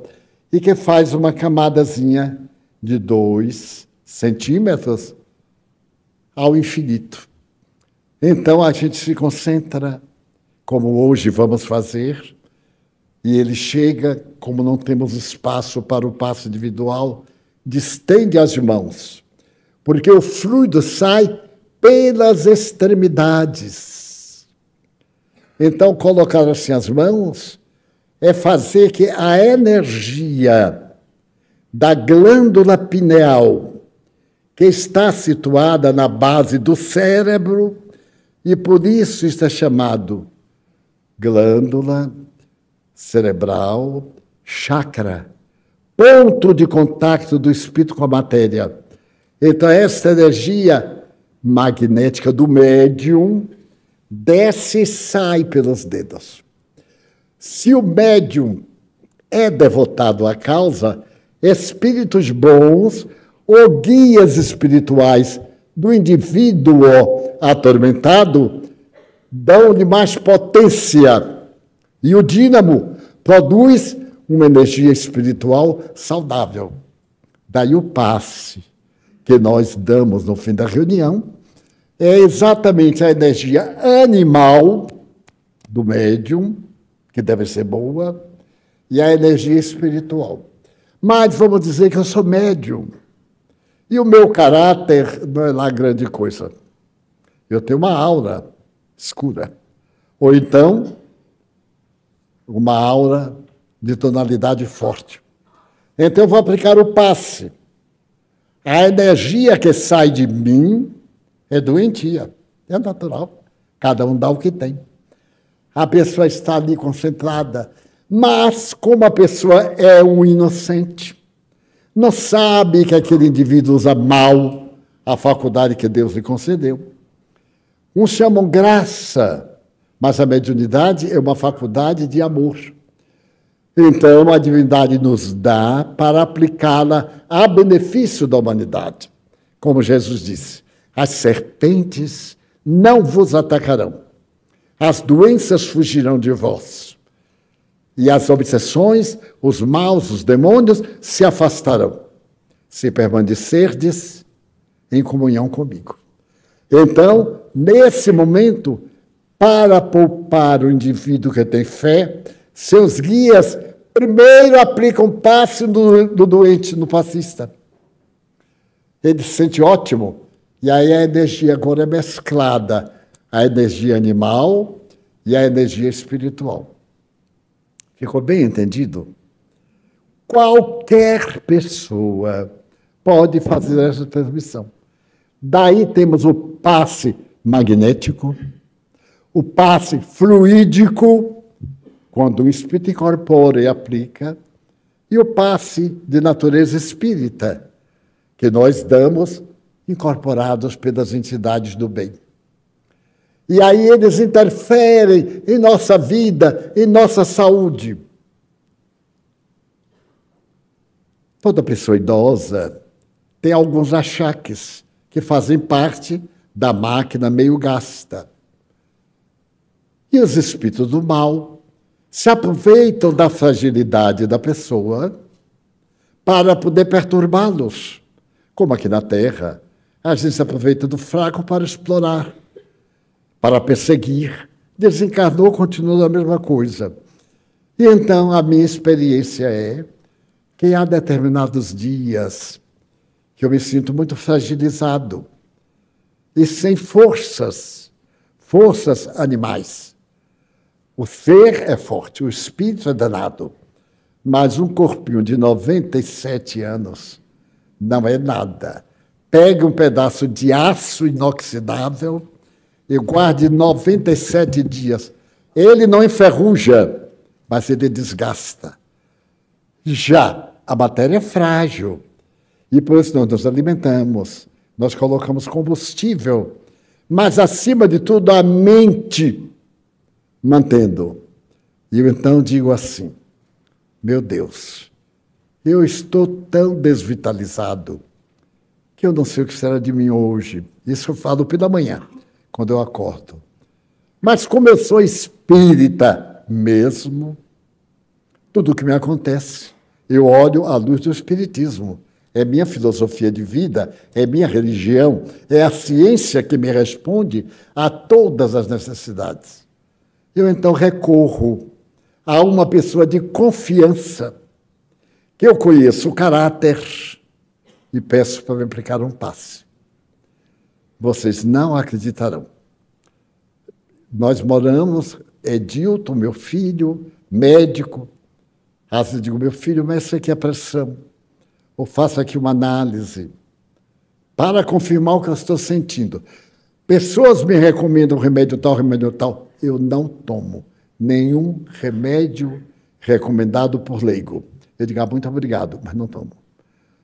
e que faz uma camadazinha de dois centímetros ao infinito. Então a gente se concentra, como hoje vamos fazer, e ele chega, como não temos espaço para o passo individual, distende as mãos, porque o fluido sai pelas extremidades. Então, colocar assim as mãos é fazer que a energia da glândula pineal, que está situada na base do cérebro, e por isso está chamado glândula cerebral, chakra, ponto de contato do espírito com a matéria. Então, essa energia magnética do médium desce e sai pelos dedos. Se o médium é devotado à causa, espíritos bons ou guias espirituais do indivíduo atormentado dão-lhe mais potência e o dínamo produz uma energia espiritual saudável. Daí o passe que nós damos no fim da reunião é exatamente a energia animal do médium, que deve ser boa, e a energia espiritual. Mas vamos dizer que eu sou médium. E o meu caráter não é lá grande coisa. Eu tenho uma aura escura. Ou então, uma aura de tonalidade forte. Então eu vou aplicar o passe. A energia que sai de mim é doentia, é natural. Cada um dá o que tem. A pessoa está ali concentrada, mas como a pessoa é um inocente, não sabe que aquele indivíduo usa mal a faculdade que Deus lhe concedeu. Uns chamam graça mas a mediunidade é uma faculdade de amor. Então, a divindade nos dá para aplicá-la a benefício da humanidade. Como Jesus disse: as serpentes não vos atacarão, as doenças fugirão de vós, e as obsessões, os maus, os demônios se afastarão, se permanecerdes em comunhão comigo. Então, nesse momento, para poupar o indivíduo que tem fé, seus guias primeiro aplicam passe do, doente, no passista. Ele se sente ótimo. E aí a energia agora é mesclada, a energia animal e a energia espiritual. Ficou bem entendido? Qualquer pessoa pode fazer essa transmissão. Daí temos o passe magnético o passe fluídico, quando o espírito incorpora e aplica, e o passe de natureza espírita, que nós damos incorporados pelas entidades do bem. E aí eles interferem em nossa vida, em nossa saúde. Toda pessoa idosa tem alguns achaques que fazem parte da máquina meio gasta os espíritos do mal se aproveitam da fragilidade da pessoa para poder perturbá-los. Como aqui na Terra, a gente se aproveita do fraco para explorar, para perseguir. Desencarnou, continua a mesma coisa. E então a minha experiência é que há determinados dias que eu me sinto muito fragilizado e sem forças, forças animais o ser é forte, o espírito é danado. Mas um corpinho de 97 anos não é nada. Pegue um pedaço de aço inoxidável e guarde 97 dias. Ele não enferruja, mas ele desgasta. Já a matéria é frágil e por isso nós nos alimentamos, nós colocamos combustível, mas acima de tudo a mente mantendo. E eu então digo assim: meu Deus, eu estou tão desvitalizado que eu não sei o que será de mim hoje. Isso eu falo pela manhã, quando eu acordo. Mas como eu sou espírita mesmo, tudo o que me acontece, eu olho à luz do espiritismo. É minha filosofia de vida, é minha religião, é a ciência que me responde a todas as necessidades. Eu então recorro a uma pessoa de confiança, que eu conheço o caráter, e peço para me aplicar um passe. Vocês não acreditarão. Nós moramos, Edilton, meu filho, médico. Às vezes digo, meu filho, meça aqui a é pressão, ou faça aqui uma análise, para confirmar o que eu estou sentindo. Pessoas me recomendam remédio tal, remédio tal eu não tomo nenhum remédio recomendado por leigo. Eu digo, ah, muito obrigado, mas não tomo.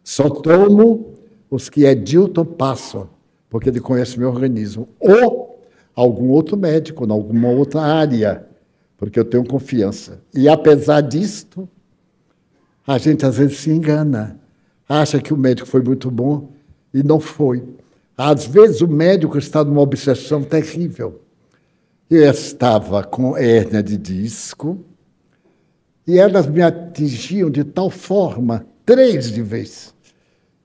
Só tomo os que Edilton passa, porque ele conhece meu organismo. Ou algum outro médico, em alguma outra área, porque eu tenho confiança. E apesar disto, a gente às vezes se engana. Acha que o médico foi muito bom e não foi. Às vezes o médico está numa obsessão terrível. Eu estava com hérnia de disco e elas me atingiam de tal forma, três de vez.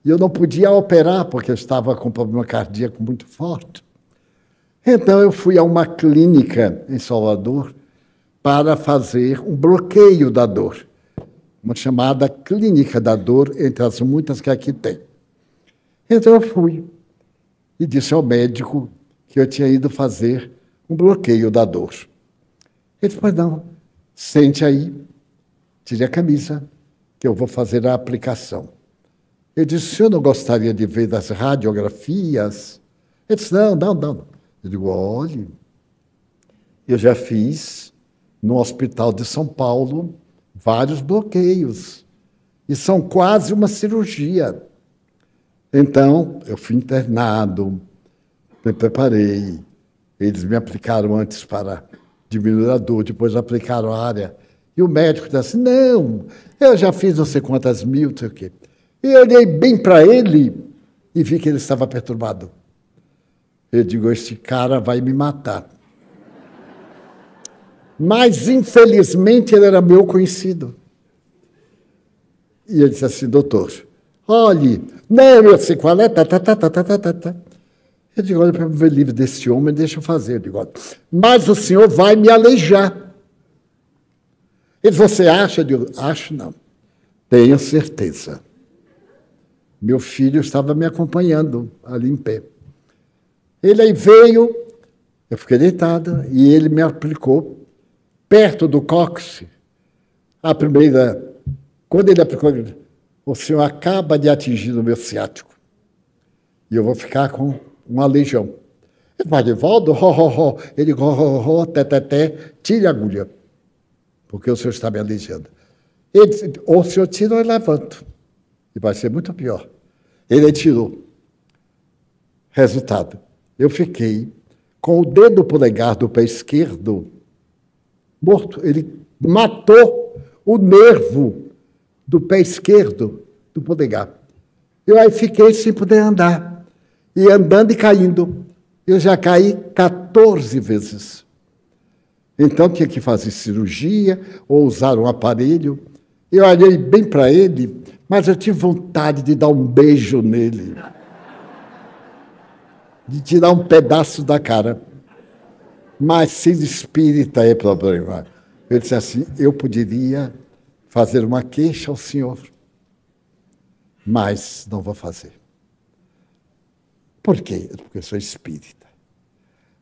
E eu não podia operar porque eu estava com problema cardíaco muito forte. Então eu fui a uma clínica em Salvador para fazer um bloqueio da dor, uma chamada clínica da dor, entre as muitas que aqui tem. Então eu fui e disse ao médico que eu tinha ido fazer um bloqueio da dor. Ele disse, não, sente aí, tire a camisa, que eu vou fazer a aplicação. Eu disse, o senhor não gostaria de ver das radiografias? Ele disse, não, não, não. Eu digo, olhe, eu já fiz no hospital de São Paulo vários bloqueios. E são quase uma cirurgia. Então, eu fui internado, me preparei, eles me aplicaram antes para diminuir a dor, depois aplicaram a área. E o médico disse: assim, Não, eu já fiz não sei quantas mil, não sei o quê. E eu olhei bem para ele e vi que ele estava perturbado. Eu digo: "Esse cara vai me matar. Mas, infelizmente, ele era meu conhecido. E ele disse assim: Doutor, olhe, não, eu sei qual é, tá, tá, tá, tá, tá, tá, tá. tá. Eu digo, olha, para me ver livre desse homem, deixa eu fazer. Eu digo, olha, mas o senhor vai me aleijar. Ele, você acha? Eu digo, acho não. Tenho certeza. Meu filho estava me acompanhando ali em pé. Ele aí veio, eu fiquei deitada, e ele me aplicou perto do cóccix. A primeira, quando ele aplicou, o senhor acaba de atingir o meu ciático. E eu vou ficar com uma legião. Ele vai de volta, ho, ho, ho, ele go, ho, ho, té, té, té, tire a agulha, porque o senhor está me aleijando. Ele disse, ou o senhor tira ou eu levanto, e vai ser muito pior. Ele tirou. Resultado, eu fiquei com o dedo polegar do pé esquerdo morto. Ele matou o nervo do pé esquerdo do polegar. Eu aí fiquei sem poder andar e andando e caindo. Eu já caí 14 vezes. Então tinha que fazer cirurgia ou usar um aparelho. Eu olhei bem para ele, mas eu tive vontade de dar um beijo nele. De tirar um pedaço da cara. Mas sendo espírita é problema. Eu disse assim: eu poderia fazer uma queixa ao senhor, mas não vou fazer. Por quê? Porque eu sou espírita.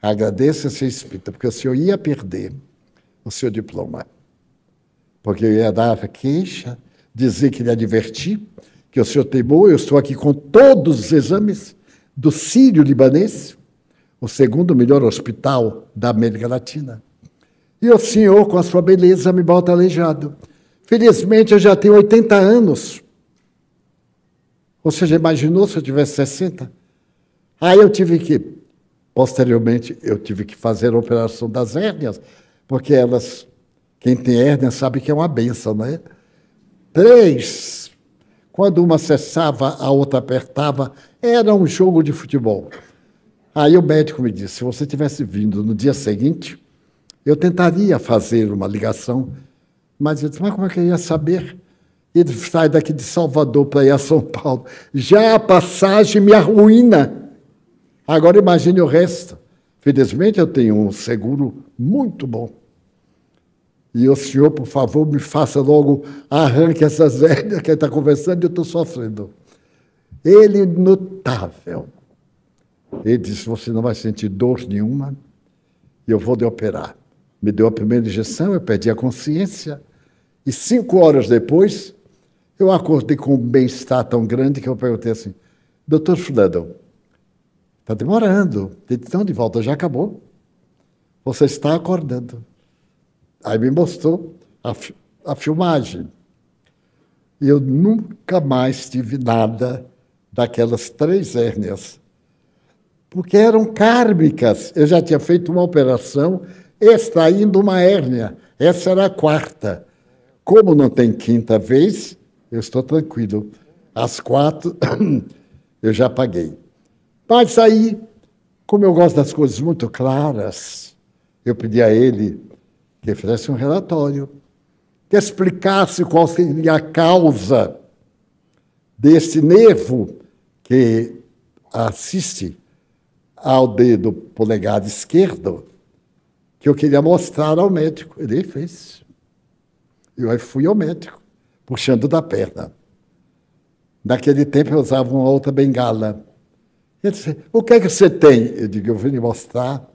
Agradeço a ser espírita, porque o senhor ia perder o seu diploma. Porque eu ia dar a queixa, dizer que lhe adverti, que o senhor teimou, eu estou aqui com todos os exames do Sírio Libanês, o segundo melhor hospital da América Latina. E o senhor, com a sua beleza, me bota aleijado. Felizmente, eu já tenho 80 anos. Ou seja, imaginou se eu tivesse 60? Aí eu tive que, posteriormente, eu tive que fazer a operação das hérnias, porque elas, quem tem hérnia sabe que é uma benção, né? Três, quando uma cessava, a outra apertava, era um jogo de futebol. Aí o médico me disse: se você tivesse vindo no dia seguinte, eu tentaria fazer uma ligação, mas eu disse: mas como é que eu ia saber? Ele sai daqui de Salvador para ir a São Paulo. Já a passagem me arruina. Agora imagine o resto. Felizmente eu tenho um seguro muito bom. E o senhor, por favor, me faça logo, arranque essas velhas que está conversando e eu estou sofrendo. Ele notável. Ele disse: Você não vai sentir dor nenhuma e eu vou lhe operar. Me deu a primeira injeção, eu perdi a consciência. E cinco horas depois, eu acordei com um bem-estar tão grande que eu perguntei assim: Doutor Fulano, Está demorando. Então, de volta, já acabou. Você está acordando. Aí me mostrou a, a filmagem. E eu nunca mais tive nada daquelas três hérnias. Porque eram kármicas. Eu já tinha feito uma operação extraindo uma hérnia. Essa era a quarta. Como não tem quinta vez, eu estou tranquilo. As quatro eu já paguei. Mas aí, como eu gosto das coisas muito claras, eu pedi a ele que fizesse um relatório, que explicasse qual seria a causa desse nervo que assiste ao dedo polegar esquerdo, que eu queria mostrar ao médico. Ele fez. Eu fui ao médico, puxando da perna. Naquele tempo eu usava uma outra bengala. Ele disse, o que é que você tem? Eu digo, eu vim lhe mostrar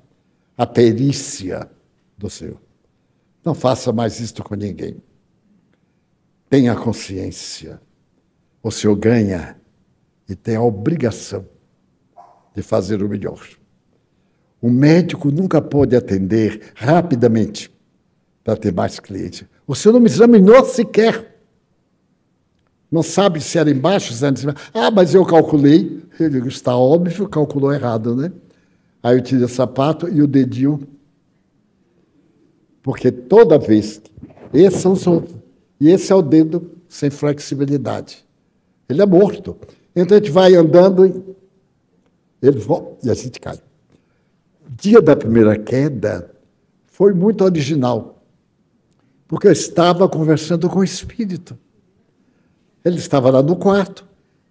a perícia do Senhor. Não faça mais isto com ninguém. Tenha consciência. O Senhor ganha e tem a obrigação de fazer o melhor. O médico nunca pode atender rapidamente para ter mais clientes. O senhor não me examinou sequer. Não sabe se era embaixo, se era em cima. Ah, mas eu calculei. Eu digo, está óbvio, calculou errado, né? Aí eu tirei o sapato e o dedinho. Porque toda vez. Esses são, são, e esse é o dedo sem flexibilidade. Ele é morto. Então a gente vai andando, ele volta, e a gente cai. Dia da primeira queda foi muito original, porque eu estava conversando com o espírito. Ele estava lá no quarto,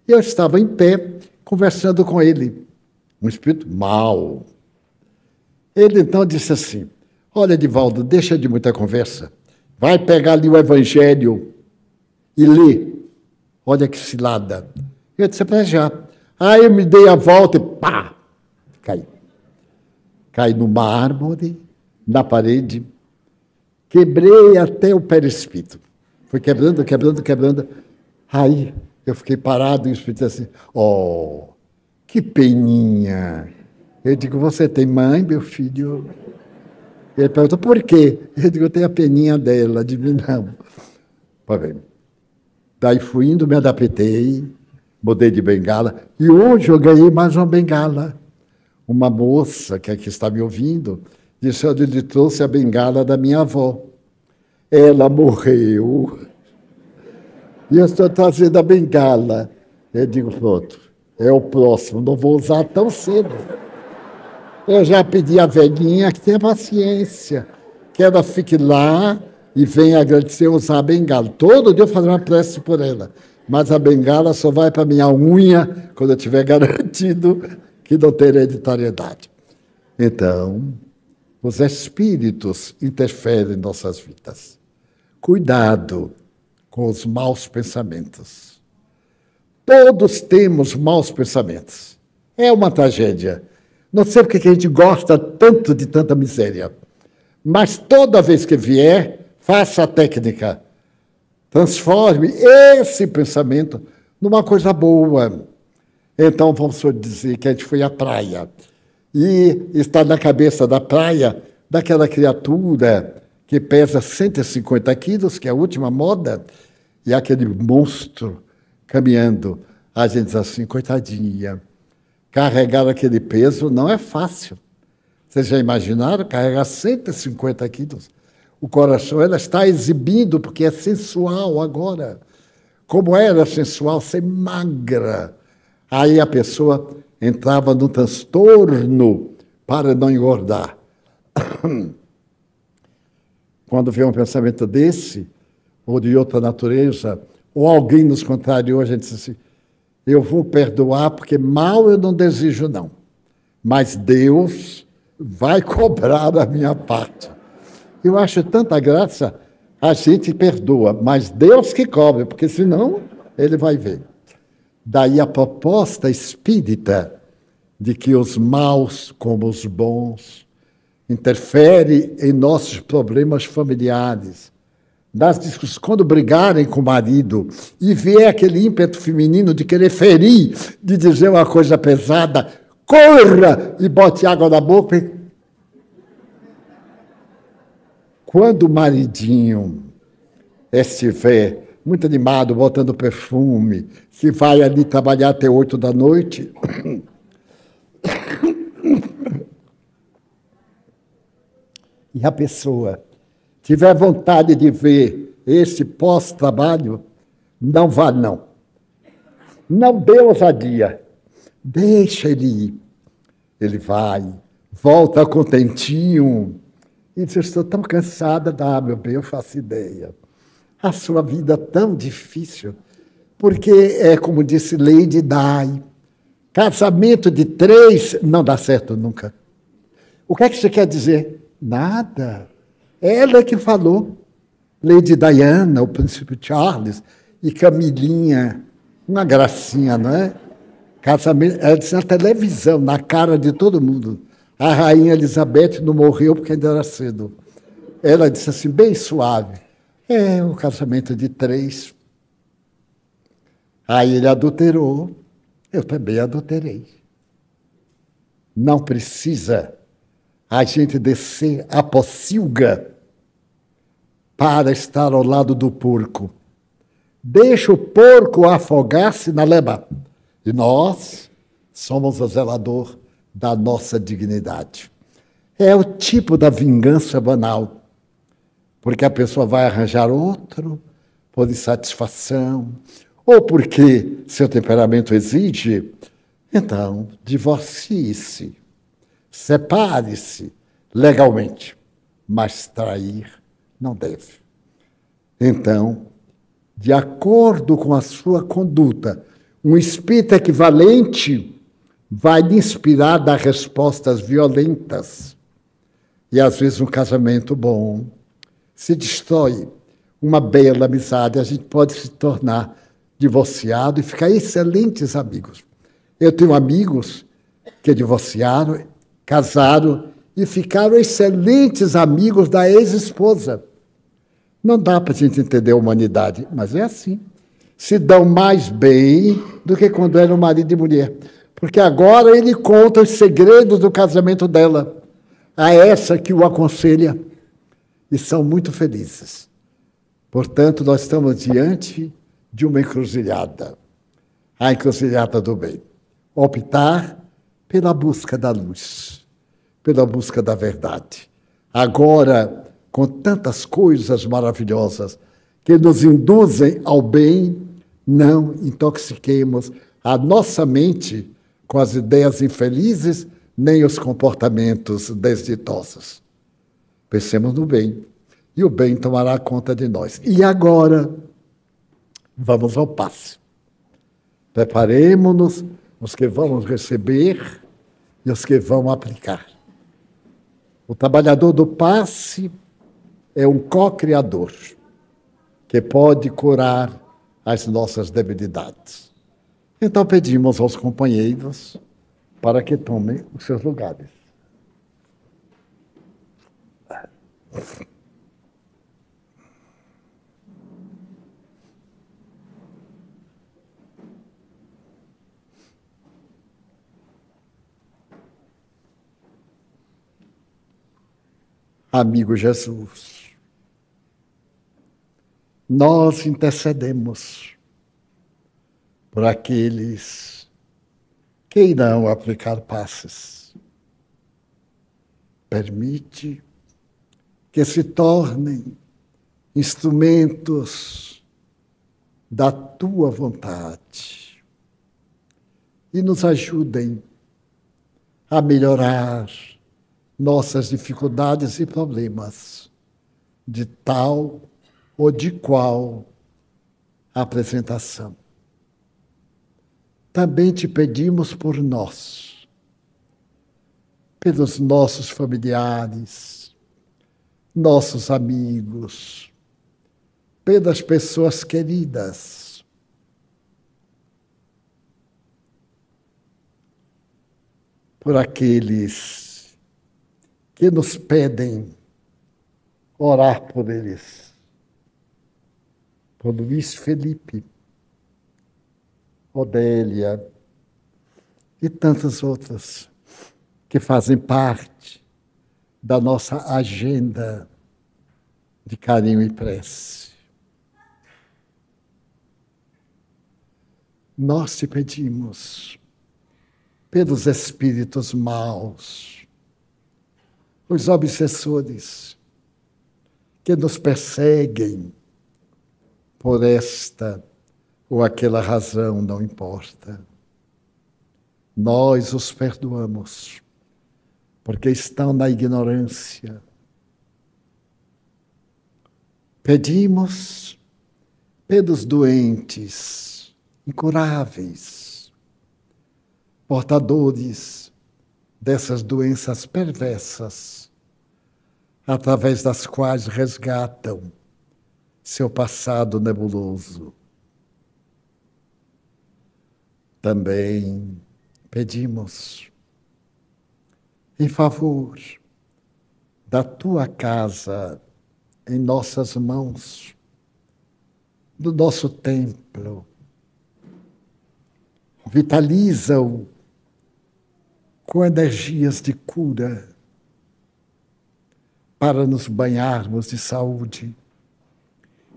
e eu estava em pé, conversando com ele, um espírito mau. Ele então disse assim: Olha, Edivaldo, deixa de muita conversa. Vai pegar ali o Evangelho e lê. Olha que cilada. Eu disse é para já. Aí eu me dei a volta e pá! Caí. Caí no mármore, na parede, quebrei até o perispírito. Foi quebrando, quebrando, quebrando. Aí eu fiquei parado e o Espírito disse assim: Oh, que peninha. Eu digo: Você tem mãe, meu filho? Ele perguntou: Por quê? Eu digo: Eu tenho a peninha dela, de mim não. Tá bem. Daí fui indo, me adaptei, mudei de bengala. E hoje eu ganhei mais uma bengala. Uma moça que aqui é está me ouvindo disse: eu lhe trouxe a bengala da minha avó. Ela morreu. E eu estou trazendo a bengala. Eu digo, pronto, é o próximo, não vou usar tão cedo. Eu já pedi à velhinha que tenha paciência, que ela fique lá e venha agradecer usar a bengala. Todo dia eu faço uma prece por ela. Mas a bengala só vai para minha unha quando eu tiver garantido que não ter hereditariedade. Então, os espíritos interferem em nossas vidas. Cuidado! com os maus pensamentos. Todos temos maus pensamentos. É uma tragédia. Não sei porque a gente gosta tanto de tanta miséria. Mas toda vez que vier, faça a técnica. Transforme esse pensamento numa coisa boa. Então, vamos dizer que a gente foi à praia. E está na cabeça da praia daquela criatura que pesa 150 quilos, que é a última moda, e aquele monstro caminhando. A gente diz assim, coitadinha, carregar aquele peso não é fácil. Vocês já imaginaram carregar 150 quilos? O coração ela está exibindo, porque é sensual agora. Como era sensual ser magra. Aí a pessoa entrava no transtorno para não engordar. Quando vem um pensamento desse, ou de outra natureza, ou alguém nos contrariou, a gente diz assim: eu vou perdoar porque mal eu não desejo, não. Mas Deus vai cobrar a minha parte. Eu acho tanta graça, a gente perdoa, mas Deus que cobre, porque senão ele vai ver. Daí a proposta espírita de que os maus, como os bons, interfere em nossos problemas familiares. Nas discussões, quando brigarem com o marido e vier aquele ímpeto feminino de querer ferir, de dizer uma coisa pesada, corra e bote água na boca. Quando o maridinho estiver eh, muito animado, botando perfume, se vai ali trabalhar até oito da noite, e a pessoa tiver vontade de ver esse pós-trabalho, não vá não. Não dê ousadia. Deixa ele ir. Ele vai, volta contentinho e diz: Estou tão cansada da bem, eu faço ideia. A sua vida tão difícil, porque é como disse Lady Dai, casamento de três não dá certo nunca. O que é que isso quer dizer? Nada. Ela é que falou. Lady Diana, o príncipe Charles e Camilinha. Uma gracinha, não é? Casamento, ela disse na televisão, na cara de todo mundo. A rainha Elizabeth não morreu porque ainda era cedo. Ela disse assim, bem suave: é um casamento de três. Aí ele adulterou, eu também adulterei. Não precisa a gente descer a pocilga para estar ao lado do porco. Deixa o porco afogar-se na leba. E nós somos o zelador da nossa dignidade. É o tipo da vingança banal, porque a pessoa vai arranjar outro por insatisfação, ou porque seu temperamento exige. Então, divorcie-se separe-se legalmente, mas trair não deve. Então, de acordo com a sua conduta, um espírito equivalente vai lhe inspirar dar respostas violentas. E às vezes um casamento bom se destrói. Uma bela amizade, a gente pode se tornar divorciado e ficar excelentes amigos. Eu tenho amigos que divorciaram casaram e ficaram excelentes amigos da ex-esposa. Não dá para a gente entender a humanidade, mas é assim. Se dão mais bem do que quando eram marido e mulher. Porque agora ele conta os segredos do casamento dela, a essa que o aconselha, e são muito felizes. Portanto, nós estamos diante de uma encruzilhada a encruzilhada do bem optar pela busca da luz pela busca da verdade. Agora, com tantas coisas maravilhosas que nos induzem ao bem, não intoxiquemos a nossa mente com as ideias infelizes nem os comportamentos desditosos. Pensemos no bem, e o bem tomará conta de nós. E agora, vamos ao passe. Preparemos-nos, os que vamos receber e os que vão aplicar. O trabalhador do passe é um co-criador que pode curar as nossas debilidades. Então pedimos aos companheiros para que tomem os seus lugares. amigo Jesus. Nós intercedemos por aqueles que irão aplicar passes. Permite que se tornem instrumentos da tua vontade e nos ajudem a melhorar nossas dificuldades e problemas, de tal ou de qual apresentação. Também te pedimos por nós, pelos nossos familiares, nossos amigos, pelas pessoas queridas. Por aqueles que nos pedem orar por eles. Por Luiz Felipe, Odélia e tantas outras que fazem parte da nossa agenda de carinho e prece. Nós te pedimos pelos espíritos maus os obsessores que nos perseguem por esta ou aquela razão, não importa. Nós os perdoamos, porque estão na ignorância. Pedimos pelos doentes, incuráveis, portadores dessas doenças perversas, através das quais resgatam seu passado nebuloso. Também pedimos em favor da tua casa em nossas mãos, do nosso templo. Vitaliza-o com energias é de cura para nos banharmos de saúde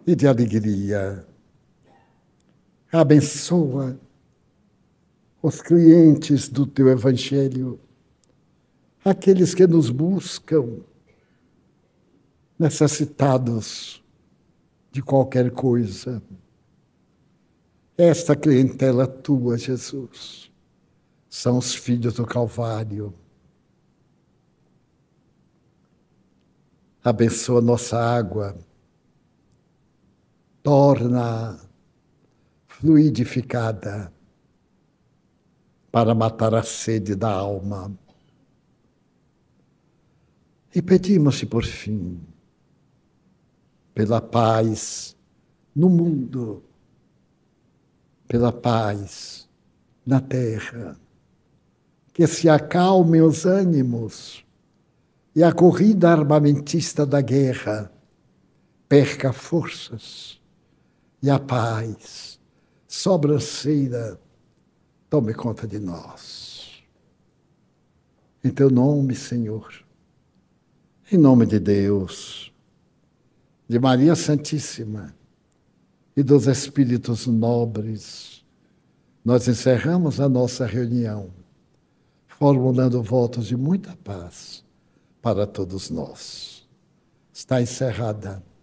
e de alegria. Abençoa os clientes do teu Evangelho, aqueles que nos buscam, necessitados de qualquer coisa. Esta clientela tua, Jesus são os filhos do Calvário. Abençoa nossa água, torna fluidificada para matar a sede da alma. E pedimos-te, por fim, pela paz no mundo, pela paz na terra que se acalmem os ânimos e a corrida armamentista da guerra perca forças e a paz sobranceira tome conta de nós. Em teu nome, Senhor, em nome de Deus, de Maria Santíssima e dos Espíritos Nobres, nós encerramos a nossa reunião formulando votos de muita paz para todos nós. Está encerrada